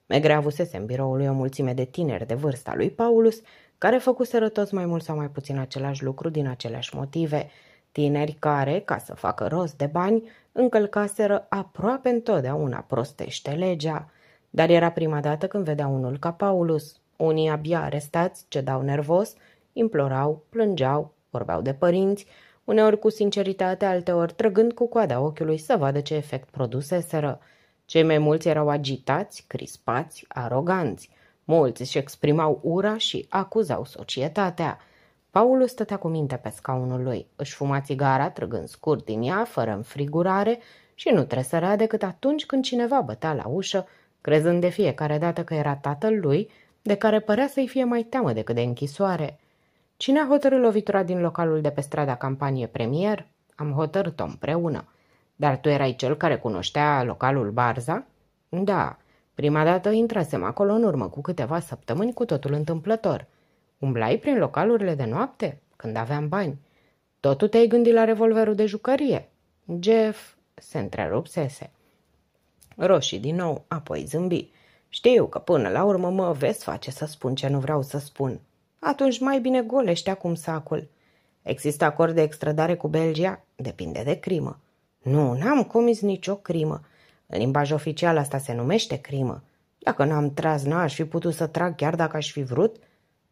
A: Megre avusese în biroul lui o mulțime de tineri de vârsta lui Paulus, care făcuseră toți mai mult sau mai puțin același lucru din aceleași motive, tineri care, ca să facă rost de bani, încălcaseră aproape întotdeauna prostește legea. Dar era prima dată când vedea unul ca Paulus. Unii abia arestați, cedau nervos, implorau, plângeau, vorbeau de părinți, uneori cu sinceritate, alteori trăgând cu coada ochiului să vadă ce efect produseseră. Cei mai mulți erau agitați, crispați, aroganți. Mulți își exprimau ura și acuzau societatea. Paulus stătea cu minte pe scaunul lui, își fuma țigara trăgând scurt din ea, fără înfrigurare, și nu tresărea decât atunci când cineva bătea la ușă, crezând de fiecare dată că era tatăl lui, de care părea să-i fie mai teamă decât de închisoare. Cine a hotărât lovitura din localul de pe strada campanie premier? Am hotărât-o împreună. Dar tu erai cel care cunoștea localul Barza? Da. Prima dată intrasem acolo în urmă cu câteva săptămâni cu totul întâmplător. Umblai prin localurile de noapte? Când aveam bani. Tot te-ai gândit la revolverul de jucărie? Jeff se întrerupsese. Roșii din nou, apoi zâmbi. Știu că până la urmă mă vezi face să spun ce nu vreau să spun atunci mai bine golește acum sacul. Există acord de extradare cu Belgia? Depinde de crimă. Nu, n-am comis nicio crimă. În limbaj oficial asta se numește crimă. Dacă n-am tras, n-aș fi putut să trag chiar dacă aș fi vrut?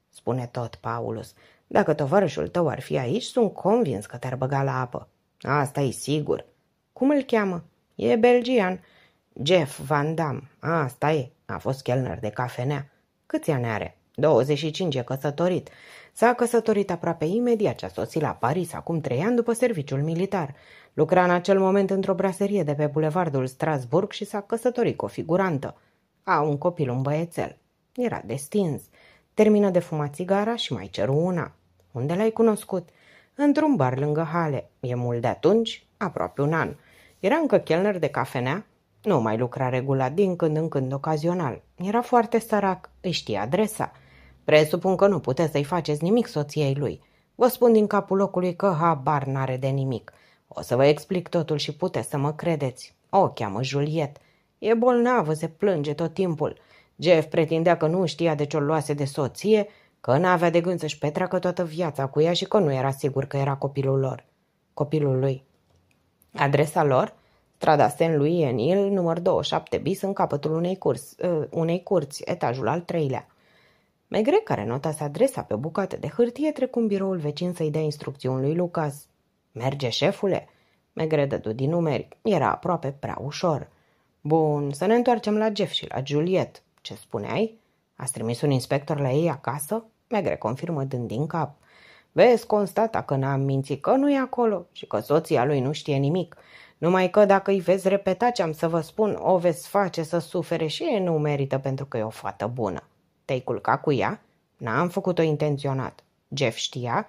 A: Spune tot Paulus. Dacă tovarășul tău ar fi aici, sunt convins că te-ar băga la apă. Asta e sigur. Cum îl cheamă? E belgian. Jeff Van Damme. Asta e. A fost chelner de cafenea. Câți ani are? 25 e căsătorit. S-a căsătorit aproape imediat ce a sosit la Paris, acum trei ani după serviciul militar. Lucra în acel moment într-o braserie de pe bulevardul Strasburg și s-a căsătorit cu o figurantă. A un copil, un băiețel. Era destins. Termină de fumat țigara și mai ceru una. Unde l-ai cunoscut? Într-un bar lângă Hale. E mult de atunci? Aproape un an. Era încă chelner de cafenea? Nu mai lucra regulat, din când în când ocazional. Era foarte sărac, îi știa adresa. Presupun că nu puteți să-i faceți nimic soției lui. Vă spun din capul locului că habar n-are de nimic. O să vă explic totul și puteți să mă credeți. O cheamă Juliet. E bolnavă, se plânge tot timpul. Jeff pretindea că nu știa de ce o luase de soție, că n-avea de gând să-și petreacă toată viața cu ea și că nu era sigur că era copilul lor. Copilul lui. Adresa lor? Strada Saint Louis, Enil, număr 27 bis, în capătul unei, curs, uh, unei curți, etajul al treilea. Megre, care notase adresa pe bucată de hârtie, trecu în biroul vecin să-i dea instrucțiuni lui Lucas. Merge, șefule!" Megre dădu din numeri. Era aproape prea ușor. Bun, să ne întoarcem la Jeff și la Juliet. Ce spuneai? A trimis un inspector la ei acasă? Megre confirmă dând din cap. Vezi, constata că n-am mințit că nu e acolo și că soția lui nu știe nimic. Numai că dacă îi veți repeta ce am să vă spun, o veți face să sufere și ei nu merită pentru că e o fată bună. Te-ai culcat cu ea? N-am făcut-o intenționat. Jeff știa?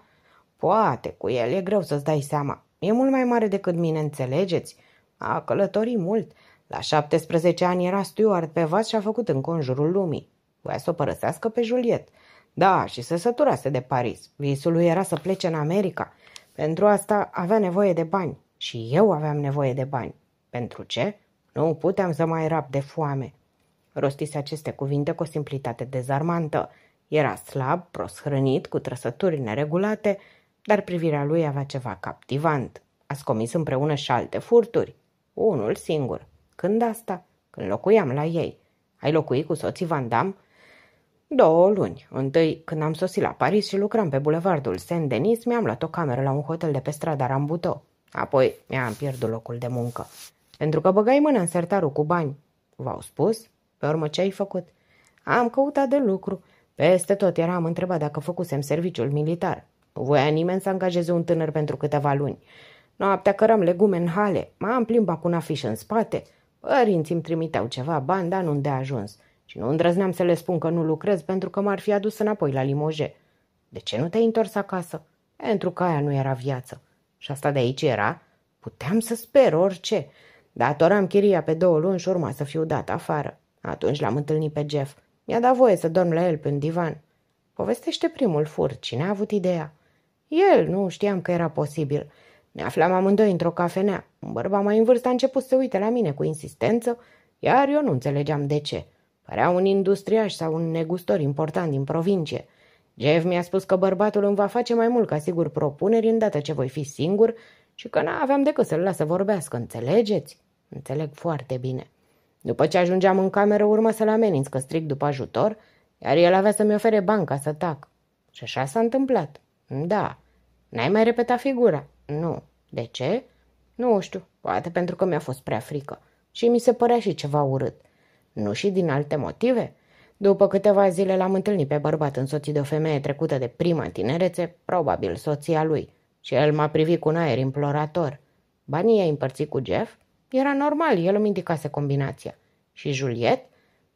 A: Poate, cu el e greu să-ți dai seama. E mult mai mare decât mine, înțelegeți? A călătorit mult. La 17 ani era steward pe vas și a făcut în conjurul lumii. Voia să o părăsească pe Juliet. Da, și se săturase de Paris. Visul lui era să plece în America. Pentru asta avea nevoie de bani. Și eu aveam nevoie de bani. Pentru ce? Nu puteam să mai rap de foame. Rostise aceste cuvinte cu o simplitate dezarmantă. Era slab, prost hrănit, cu trăsături neregulate, dar privirea lui avea ceva captivant. Ați comis împreună și alte furturi. Unul singur. Când asta? Când locuiam la ei. Ai locuit cu soții Van Damme? Două luni. Întâi, când am sosit la Paris și lucram pe bulevardul Saint-Denis, mi-am luat o cameră la un hotel de pe strada Rambuteau. Apoi mi-am pierdut locul de muncă. Pentru că băgai mâna în sertarul cu bani. V-au spus? Pe urmă, ce ai făcut? Am căutat de lucru. Peste tot eram întrebat dacă făcusem serviciul militar. Nu voia nimeni să angajeze un tânăr pentru câteva luni. Noaptea căram legume în hale, m-am plimbat cu un afiș în spate. Părinții îmi trimiteau ceva bani, dar nu de ajuns. Și nu îndrăzneam să le spun că nu lucrez pentru că m-ar fi adus înapoi la Limoje. De ce nu te-ai întors acasă? Pentru că aia nu era viață. Și asta de aici era? Puteam să sper orice. Datoram chiria pe două luni și urma să fiu dat afară. Atunci l-am întâlnit pe Jeff. Mi-a dat voie să dorm la el pe un divan. Povestește primul fur. Cine a avut ideea? El, nu știam că era posibil. Ne aflam amândoi într-o cafenea. Un bărbat mai în vârstă a început să uite la mine cu insistență, iar eu nu înțelegeam de ce. Părea un industriaș sau un negustor important din provincie. Jeff mi-a spus că bărbatul îmi va face mai mult ca sigur propuneri îndată ce voi fi singur și că n-aveam decât să-l las să vorbească, înțelegeți? Înțeleg foarte bine. După ce ajungeam în cameră, urmă să-l ameninț că stric după ajutor, iar el avea să-mi ofere banca să tac. Și așa s-a întâmplat. Da. N-ai mai repetat figura? Nu. De ce? Nu știu. Poate pentru că mi-a fost prea frică. Și mi se părea și ceva urât. Nu și din alte motive? După câteva zile l-am întâlnit pe bărbat însoțit de o femeie trecută de prima tinerețe, probabil soția lui, și el m-a privit cu un aer implorator. Banii i-ai împărțit cu Jeff? Era normal, el îmi indicase combinația. Și Juliet?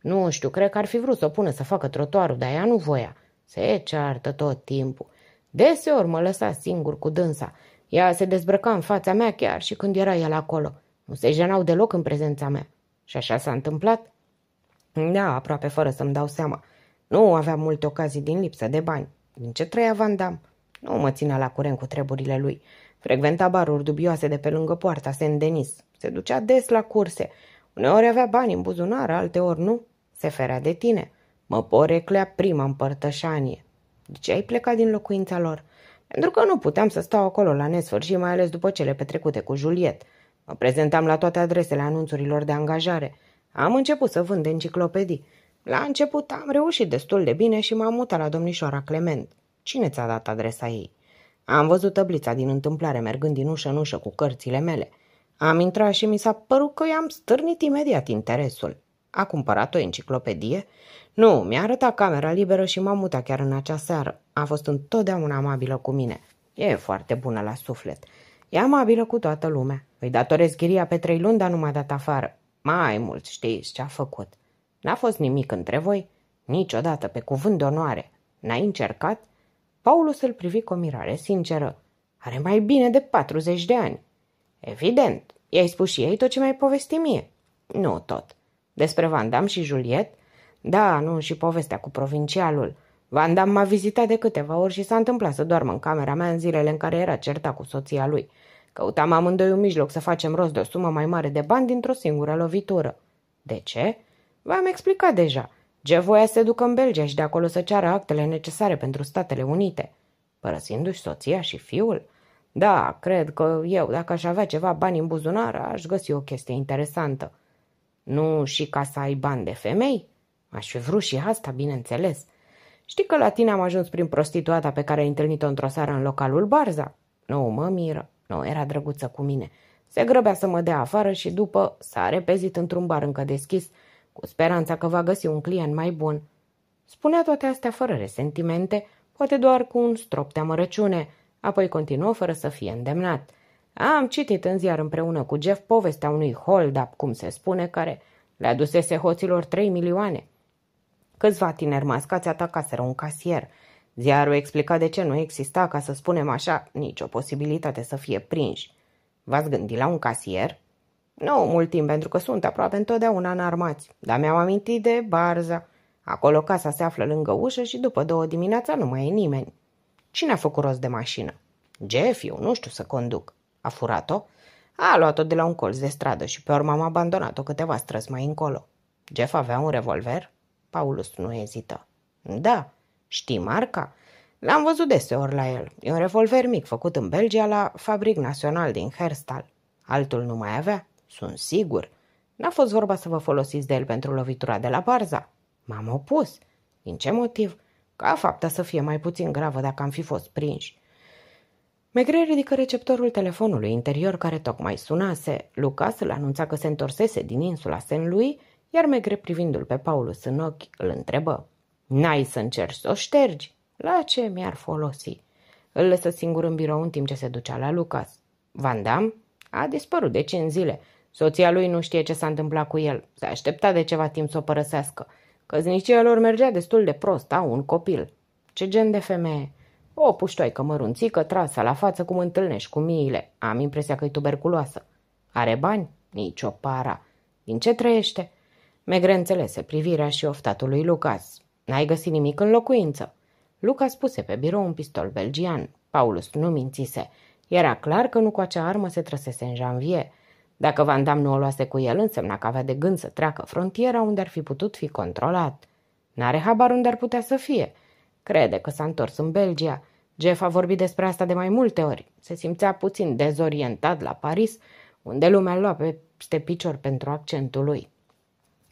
A: Nu știu, cred că ar fi vrut să o pună să facă trotuarul, dar ea nu voia. Se ceartă tot timpul. Deseori mă lăsa singur cu dânsa. Ea se dezbrăca în fața mea chiar și când era el acolo. Nu se jenau deloc în prezența mea. Și așa s-a întâmplat? Da, aproape fără să-mi dau seama. Nu aveam multe ocazii din lipsă de bani. Din ce trăia Van Damme? Nu mă ținea la curent cu treburile lui. Frecventa baruri dubioase de pe lângă poarta Saint-Denis. Se ducea des la curse. Uneori avea bani în buzunar, alteori nu. Se ferea de tine. Mă poreclea prima împărtășanie. De ce ai plecat din locuința lor? Pentru că nu puteam să stau acolo la nesfârșit, mai ales după cele petrecute cu Juliet. Mă prezentam la toate adresele anunțurilor de angajare. Am început să vând enciclopedii. La început am reușit destul de bine și m-am mutat la domnișoara Clement. Cine ți-a dat adresa ei? Am văzut tăblița din întâmplare mergând din ușă în ușă cu cărțile mele. Am intrat și mi s-a părut că i-am stârnit imediat interesul. A cumpărat o enciclopedie? Nu, mi-a arătat camera liberă și m-a mutat chiar în acea seară. A fost întotdeauna amabilă cu mine. E foarte bună la suflet. E amabilă cu toată lumea. Îi datorez chiria pe trei luni, dar nu m-a dat afară. Mai mult știți ce a făcut. N-a fost nimic între voi? Niciodată, pe cuvânt de onoare. N-ai încercat? Paulus îl privi cu o mirare sinceră. Are mai bine de 40 de ani. Evident, i-ai spus și ei tot ce mai ai mie. Nu tot. Despre Van Damme și Juliet? Da, nu, și povestea cu provincialul. Van m-a vizitat de câteva ori și s-a întâmplat să doarmă în camera mea în zilele în care era certa cu soția lui. Căutam amândoi un mijloc să facem rost de o sumă mai mare de bani dintr-o singură lovitură. De ce? V-am explicat deja. Jeff voia să se ducă în Belgia și de acolo să ceară actele necesare pentru Statele Unite, părăsindu-și soția și fiul. Da, cred că eu, dacă aș avea ceva bani în buzunar, aș găsi o chestie interesantă. Nu și ca să ai bani de femei? Aș fi vrut și asta, bineînțeles. Știi că la tine am ajuns prin prostituata pe care ai întâlnit-o într-o seară în localul Barza? Nu mă miră, nu era drăguță cu mine. Se grăbea să mă dea afară și după s-a repezit într-un bar încă deschis, cu speranța că va găsi un client mai bun. Spunea toate astea fără resentimente, poate doar cu un strop de amărăciune, apoi continuă fără să fie îndemnat. Am citit în ziar împreună cu Jeff povestea unui hold-up, cum se spune, care le adusese hoților trei milioane. Câțiva tineri mascați atacaseră un casier. Ziarul explica de ce nu exista, ca să spunem așa, nicio posibilitate să fie prinși. V-ați gândit la un casier? Nu mult timp, pentru că sunt aproape întotdeauna înarmați, dar mi-am amintit de Barza. Acolo casa se află lângă ușă și după două dimineața nu mai e nimeni. Cine a făcut rost de mașină? Jeff, eu nu știu să conduc. A furat-o? A luat-o de la un colț de stradă și pe urmă am abandonat-o câteva străzi mai încolo. Jeff avea un revolver? Paulus nu ezită. Da, știi marca? L-am văzut deseori la el. E un revolver mic făcut în Belgia la Fabric Național din Herstal. Altul nu mai avea. Sunt sigur. N-a fost vorba să vă folosiți de el pentru lovitura de la Barza. M-am opus. Din ce motiv? Ca fapta să fie mai puțin gravă dacă am fi fost prinși. Megre ridică receptorul telefonului interior care tocmai sunase. Lucas îl anunța că se întorsese din insula Saint Louis, iar Megre privindu-l pe Paulus în ochi îl întrebă. N-ai să încerci să o ștergi? La ce mi-ar folosi? Îl lăsă singur în birou în timp ce se ducea la Lucas. Van Damme a dispărut de cinci zile Soția lui nu știe ce s-a întâmplat cu el. Se aștepta de ceva timp să o părăsească. Căznicia lor mergea destul de prost, au un copil. Ce gen de femeie? O puștoaică mărunțică, trasă la față cum întâlnești cu miile. Am impresia că e tuberculoasă. Are bani? Nici o para. Din ce trăiește? Megre înțelese privirea și oftatul lui Lucas. N-ai găsit nimic în locuință. Lucas puse pe birou un pistol belgian. Paulus nu mințise. Era clar că nu cu acea armă se trăsese în janvier. Dacă Van Damme nu o luase cu el, însemna că avea de gând să treacă frontiera unde ar fi putut fi controlat. N-are habar unde ar putea să fie. Crede că s-a întors în Belgia. Jeff a vorbit despre asta de mai multe ori. Se simțea puțin dezorientat la Paris, unde lumea lua pe picior pentru accentul lui.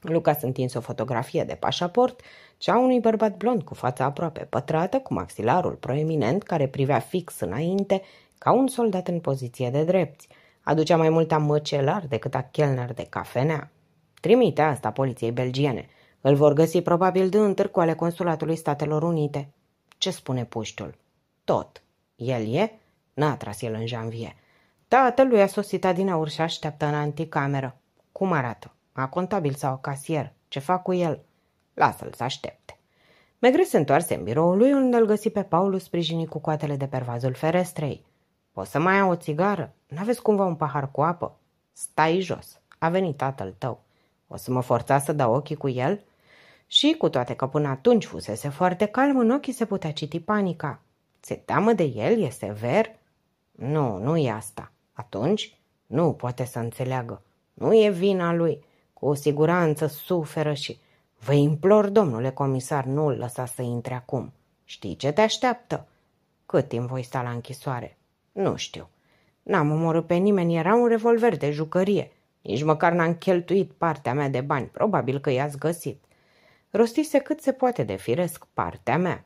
A: Lucas întins o fotografie de pașaport, cea unui bărbat blond cu fața aproape pătrată, cu maxilarul proeminent, care privea fix înainte, ca un soldat în poziție de drepți – Aducea mai mult a măcelar decât a chelner de cafenea. Trimite asta poliției belgiene. Îl vor găsi probabil de târcu ale Consulatului Statelor Unite. Ce spune puștul? Tot. El e? N-a tras el în janvie. Tatălui a sosit din aur și așteaptă în anticameră. Cum arată? A contabil sau casier? Ce fac cu el? Lasă-l să aștepte. Megre se întoarse în biroul lui unde îl găsi pe Paulus sprijinit cu coatele de pervazul ferestrei. Poți să mai ai o țigară? N-aveți cumva un pahar cu apă? Stai jos, a venit tatăl tău. O să mă forța să dau ochii cu el? Și, cu toate că până atunci fusese foarte calm, în ochii se putea citi panica. Se teamă de el? E sever? Nu, nu e asta. Atunci? Nu poate să înțeleagă. Nu e vina lui. Cu siguranță suferă și... Vă implor, domnule comisar, nu-l lăsa să intre acum. Știi ce te așteaptă? Cât timp voi sta la închisoare? Nu știu. N-am omorât pe nimeni, era un revolver de jucărie. Nici măcar n-am cheltuit partea mea de bani, probabil că i-ați găsit. Rostise cât se poate de firesc partea mea.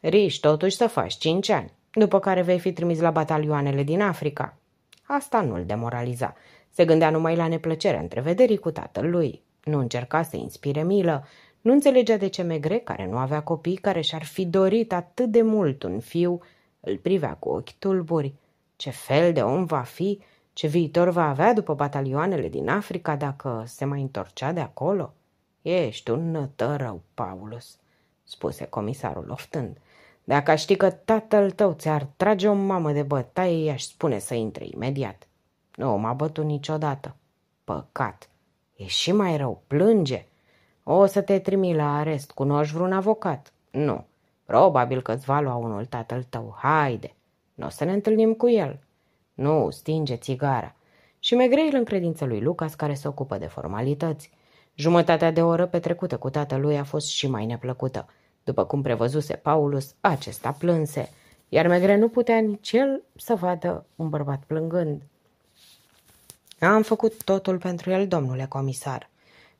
A: Riști totuși să faci cinci ani, după care vei fi trimis la batalioanele din Africa. Asta nu-l demoraliza. Se gândea numai la neplăcerea întrevederii cu tatăl lui. Nu încerca să inspire milă, nu înțelegea de ce Megre, care nu avea copii, care și-ar fi dorit atât de mult un fiu, îl privea cu ochi tulburi. Ce fel de om va fi, ce viitor va avea după batalioanele din Africa dacă se mai întorcea de acolo? Ești un nătărău, Paulus, spuse comisarul oftând. Dacă aș ști că tatăl tău ți-ar trage o mamă de bătaie, i-aș spune să intre imediat. Nu m-a bătut niciodată. Păcat. E și mai rău. Plânge. O să te trimi la arest. Cunoști vreun avocat? Nu. Probabil că ți va lua unul tatăl tău. Haide. Nu o să ne întâlnim cu el. Nu, stinge țigara. Și Megrei îl încredință lui Lucas, care se ocupă de formalități. Jumătatea de oră petrecută cu tatălui a fost și mai neplăcută. După cum prevăzuse Paulus, acesta plânse, iar Megre nu putea nici el să vadă un bărbat plângând. Am făcut totul pentru el, domnule comisar.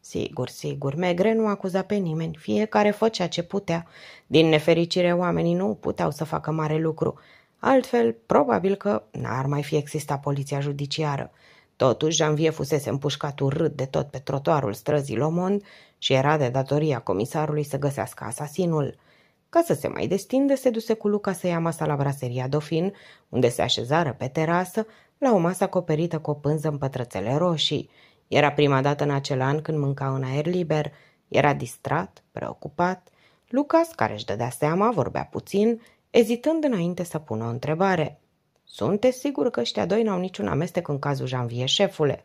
A: Sigur, sigur, Megre nu acuza pe nimeni, fiecare făcea ce putea. Din nefericire, oamenii nu puteau să facă mare lucru, Altfel, probabil că n-ar mai fi existat poliția judiciară. Totuși, Janvie fusese împușcat urât de tot pe trotuarul străzii Lomond și era de datoria comisarului să găsească asasinul. Ca să se mai destindă, se duse cu Luca să ia masa la braseria Dofin, unde se așezară pe terasă, la o masă acoperită cu o pânză în pătrățele roșii. Era prima dată în acel an când mânca în aer liber. Era distrat, preocupat. Lucas, care își dădea seama, vorbea puțin, ezitând înainte să pună o întrebare. Sunteți sigur că ăștia doi n-au niciun amestec în cazul Janvier, șefule?"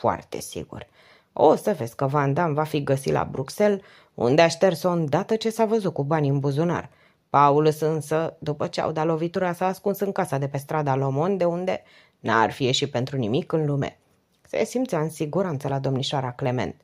A: Foarte sigur. O să vezi că Van Damme va fi găsit la Bruxelles, unde a șters-o îndată ce s-a văzut cu banii în buzunar. Paulus însă, după ce au dat lovitura, s-a ascuns în casa de pe strada Lomon, de unde n-ar fi ieșit pentru nimic în lume. Se simțea în siguranță la domnișoara Clement.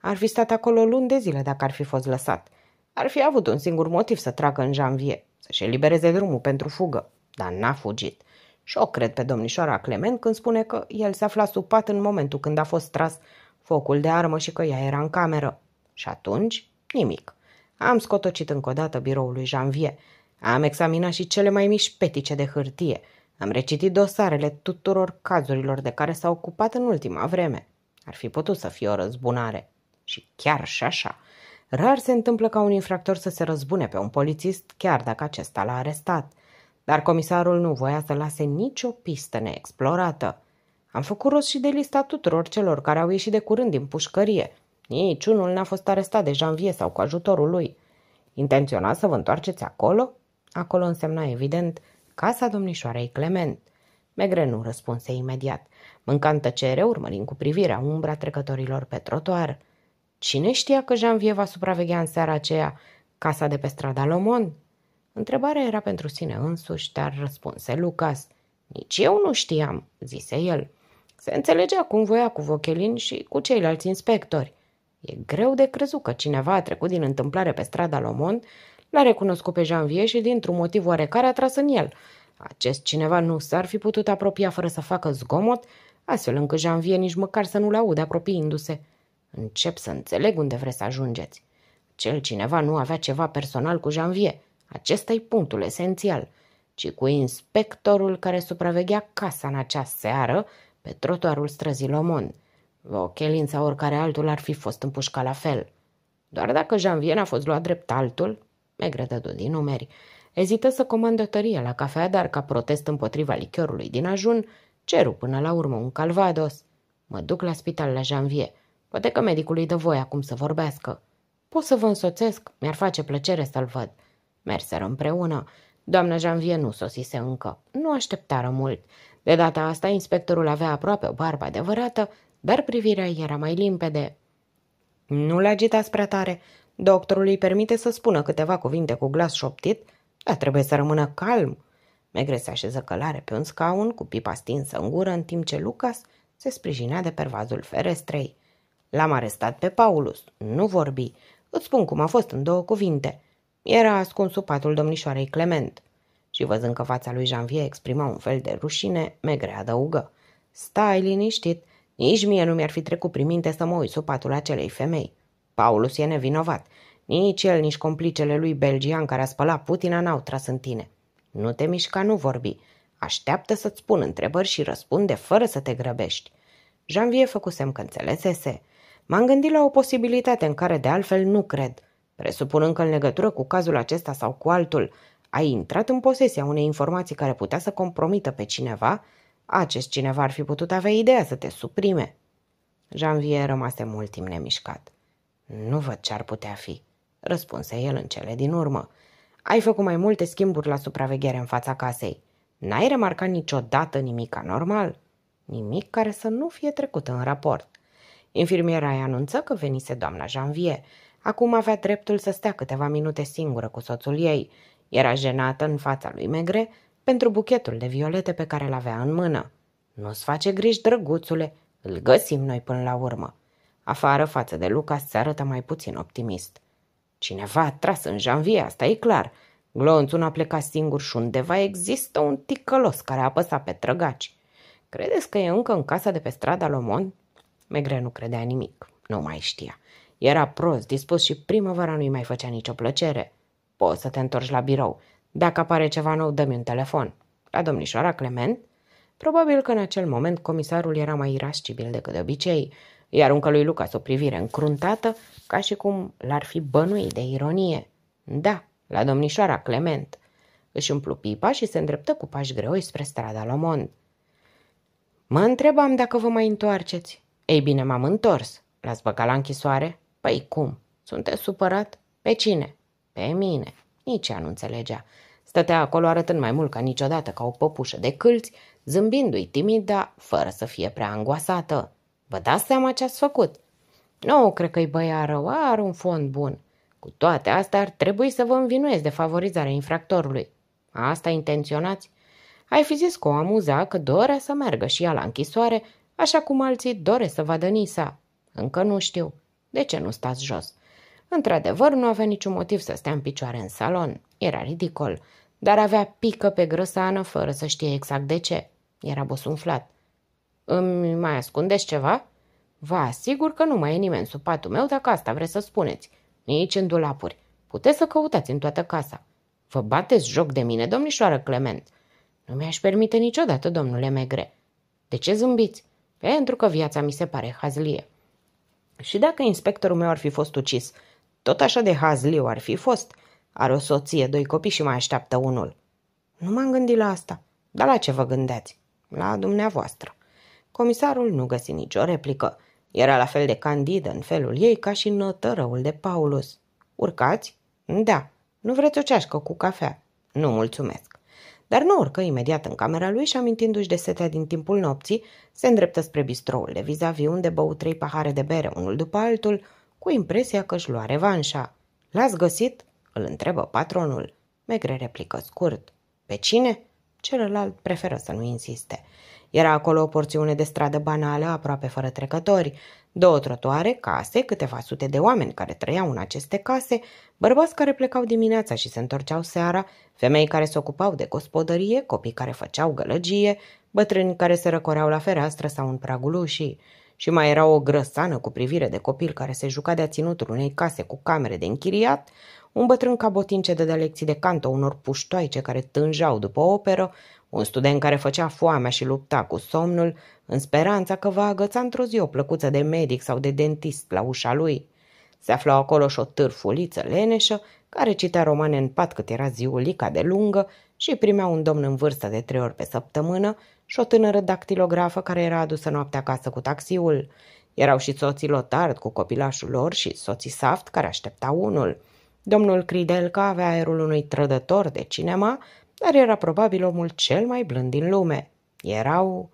A: Ar fi stat acolo luni de zile dacă ar fi fost lăsat. Ar fi avut un singur motiv să tragă în janvie să-și elibereze drumul pentru fugă, dar n-a fugit. Și o cred pe domnișoara Clement când spune că el se afla sub pat în momentul când a fost tras focul de armă și că ea era în cameră. Și atunci, nimic. Am scotocit încă o dată biroul lui Janvier. Am examinat și cele mai mici petice de hârtie. Am recitit dosarele tuturor cazurilor de care s-a ocupat în ultima vreme. Ar fi putut să fie o răzbunare. Și chiar și așa, Rar se întâmplă ca un infractor să se răzbune pe un polițist, chiar dacă acesta l-a arestat. Dar comisarul nu voia să lase nicio pistă neexplorată. Am făcut rost și de lista tuturor celor care au ieșit de curând din pușcărie. Niciunul n-a fost arestat deja în vie sau cu ajutorul lui. Intenționa să vă întoarceți acolo? Acolo însemna, evident, casa domnișoarei Clement. Megre nu răspunse imediat. Mânca în tăcere, urmărind cu privirea umbra trecătorilor pe trotuar. Cine știa că Jean-Vie va supraveghea în seara aceea casa de pe strada Lomon? Întrebarea era pentru sine însuși, dar răspunse Lucas. Nici eu nu știam, zise el. Se înțelegea cum voia cu Vochelin și cu ceilalți inspectori. E greu de crezut că cineva a trecut din întâmplare pe strada Lomon, l-a recunoscut pe Jean-Vie și dintr-un motiv oarecare a tras în el. Acest cineva nu s-ar fi putut apropia fără să facă zgomot, astfel încât Jean-Vie nici măcar să nu-l audă apropiindu-se. Încep să înțeleg unde vreți să ajungeți. Cel cineva nu avea ceva personal cu Janvier. acesta e punctul esențial. Ci cu inspectorul care supraveghea casa în acea seară pe trotuarul străzii Lomond. Vochelin sau oricare altul ar fi fost împușcat la fel. Doar dacă Janvier a fost luat drept altul, megre dădu din numeri. Ezită să comandă tărie la cafea, dar ca protest împotriva lichiorului din ajun, ceru până la urmă un calvados. Mă duc la spital la Janvier. Poate că medicul îi dă voie acum să vorbească. Pot să vă însoțesc, mi-ar face plăcere să-l văd. Merseră împreună. Doamna Janvie nu sosise încă. Nu așteptară mult. De data asta, inspectorul avea aproape o barbă adevărată, dar privirea era mai limpede. Nu-l agitați prea tare. Doctorul îi permite să spună câteva cuvinte cu glas șoptit, dar trebuie să rămână calm. Megre se așeză călare pe un scaun, cu pipa stinsă în gură, în timp ce Lucas se sprijinea de pervazul ferestrei. L-am arestat pe Paulus. Nu vorbi. Îți spun cum a fost în două cuvinte. Era ascuns patul domnișoarei Clement. Și văzând că fața lui Janvier exprima un fel de rușine, Megre adăugă. Stai liniștit. Nici mie nu mi-ar fi trecut prin minte să mă uit sub patul acelei femei. Paulus e nevinovat. Nici el, nici complicele lui belgian care a spălat Putina n-au tras în tine. Nu te mișca, nu vorbi. Așteaptă să-ți pun întrebări și răspunde fără să te grăbești. Janvier făcusem că înțelesese. M-am gândit la o posibilitate în care de altfel nu cred. Presupunând că în legătură cu cazul acesta sau cu altul, ai intrat în posesia unei informații care putea să compromită pe cineva, acest cineva ar fi putut avea ideea să te suprime. Janvier rămase mult timp nemișcat. Nu văd ce ar putea fi, răspunse el în cele din urmă. Ai făcut mai multe schimburi la supraveghere în fața casei. N-ai remarcat niciodată nimic anormal? Nimic care să nu fie trecut în raport. Infirmiera îi anunță că venise doamna Janvier. Acum avea dreptul să stea câteva minute singură cu soțul ei. Era jenată în fața lui Megre pentru buchetul de violete pe care l-avea în mână. Nu-ți face griji, drăguțule, îl găsim noi până la urmă. Afară, față de Lucas, se arătă mai puțin optimist. Cineva a tras în janvie, asta e clar. Glonțul a plecat singur și undeva există un ticălos care a apăsat pe trăgaci. Credeți că e încă în casa de pe strada Lomon? Megre nu credea nimic, nu mai știa. Era prost, dispus și primăvara nu-i mai făcea nicio plăcere. Poți să te întorci la birou. Dacă apare ceva nou, dă-mi un telefon. La domnișoara Clement? Probabil că în acel moment comisarul era mai irascibil decât de obicei. Iar încă lui Lucas o privire încruntată, ca și cum l-ar fi bănuit de ironie. Da, la domnișoara Clement. Își umplu pipa și se îndreptă cu pași greoi spre strada Lomond. Mă întrebam dacă vă mai întoarceți, ei bine, m-am întors. L-ați băgat la închisoare? Păi cum? Sunteți supărat? Pe cine? Pe mine. Nici ea nu înțelegea. Stătea acolo arătând mai mult ca niciodată ca o păpușă de câlți, zâmbindu-i timid, dar fără să fie prea angoasată. Vă dați seama ce ați făcut? Nu, cred că-i băia rău, are un fond bun. Cu toate astea ar trebui să vă învinuiesc de favorizarea infractorului. Asta intenționați? Ai fi zis că o amuza că dorea să meargă și ea la închisoare așa cum alții doresc să vadă Nisa. Încă nu știu. De ce nu stați jos? Într-adevăr, nu avea niciun motiv să stea în picioare în salon. Era ridicol. Dar avea pică pe grăsană fără să știe exact de ce. Era bosunflat. Îmi mai ascundeți ceva?" Vă asigur că nu mai e nimeni sub patul meu dacă asta vreți să spuneți. Nici în dulapuri. Puteți să căutați în toată casa. Vă bateți joc de mine, domnișoară Clement. Nu mi-aș permite niciodată, domnule Megre. De ce zâmbiți? pentru că viața mi se pare hazlie. Și dacă inspectorul meu ar fi fost ucis, tot așa de hazliu ar fi fost. Are o soție, doi copii și mai așteaptă unul. Nu m-am gândit la asta. Dar la ce vă gândeați? La dumneavoastră. Comisarul nu găsi nicio replică. Era la fel de candidă în felul ei ca și nătărăul de Paulus. Urcați? Da. Nu vreți o ceașcă cu cafea? Nu, mulțumesc dar nu urcă imediat în camera lui și amintindu-și de setea din timpul nopții, se îndreptă spre bistroul de vis-a-vis unde bău trei pahare de bere unul după altul, cu impresia că își lua revanșa. L-ați găsit?" îl întrebă patronul. Megre replică scurt. Pe cine?" Celălalt preferă să nu insiste. Era acolo o porțiune de stradă banală, aproape fără trecători. Două trotuare, case, câteva sute de oameni care trăiau în aceste case, bărbați care plecau dimineața și se întorceau seara, femei care se ocupau de gospodărie, copii care făceau gălăgie, bătrâni care se răcoreau la fereastră sau în pragul ușii. Și mai era o grăsană cu privire de copil care se juca de-a ținutul unei case cu camere de închiriat, un bătrân cabotin ce dădea lecții de canto unor puștoaice care tânjau după operă, un student care făcea foamea și lupta cu somnul, în speranța că va agăța într-o zi o plăcuță de medic sau de dentist la ușa lui. Se aflau acolo și o târfuliță leneșă, care citea romane în pat cât era ziulica de lungă și primea un domn în vârstă de trei ori pe săptămână și o tânără dactilografă care era adusă noaptea acasă cu taxiul. Erau și soții Lotard cu copilașul lor și soții Saft care aștepta unul. Domnul Cridelca avea aerul unui trădător de cinema, dar era probabil omul cel mai blând din lume. Erau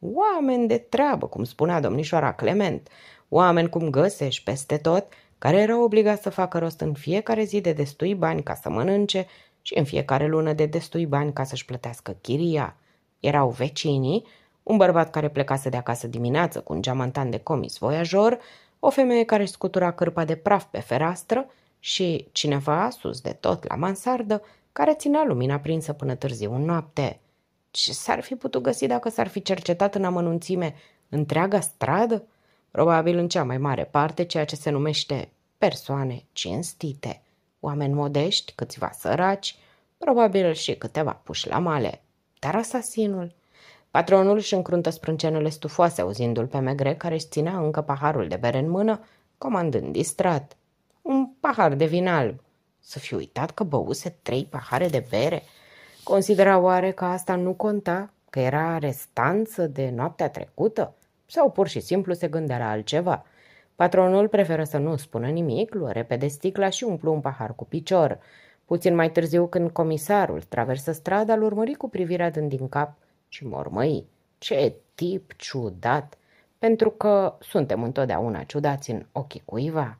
A: oameni de treabă, cum spunea domnișoara Clement, oameni cum găsești peste tot, care erau obligați să facă rost în fiecare zi de destui bani ca să mănânce și în fiecare lună de destui bani ca să-și plătească chiria. Erau vecinii, un bărbat care plecase de acasă dimineață cu un geamantan de comis voiajor, o femeie care scutura cârpa de praf pe fereastră și cineva, sus de tot, la mansardă, care ținea lumina prinsă până târziu în noapte. Ce s-ar fi putut găsi dacă s-ar fi cercetat în amănunțime întreaga stradă? Probabil în cea mai mare parte ceea ce se numește persoane cinstite, oameni modești, câțiva săraci, probabil și câteva puși la male. Dar asasinul... Patronul își încruntă sprâncenele stufoase auzindu-l pe Megre, care își ținea încă paharul de bere în mână, comandând distrat. Un pahar de vin alb, să fi uitat că băuse trei pahare de bere? Considera oare că asta nu conta? Că era restanță de noaptea trecută? Sau pur și simplu se gândea la altceva? Patronul preferă să nu spună nimic, luă repede sticla și umplu un pahar cu picior. Puțin mai târziu, când comisarul traversă strada, îl urmări cu privirea dând din cap și mormăi. Ce tip ciudat! Pentru că suntem întotdeauna ciudați în ochii cuiva.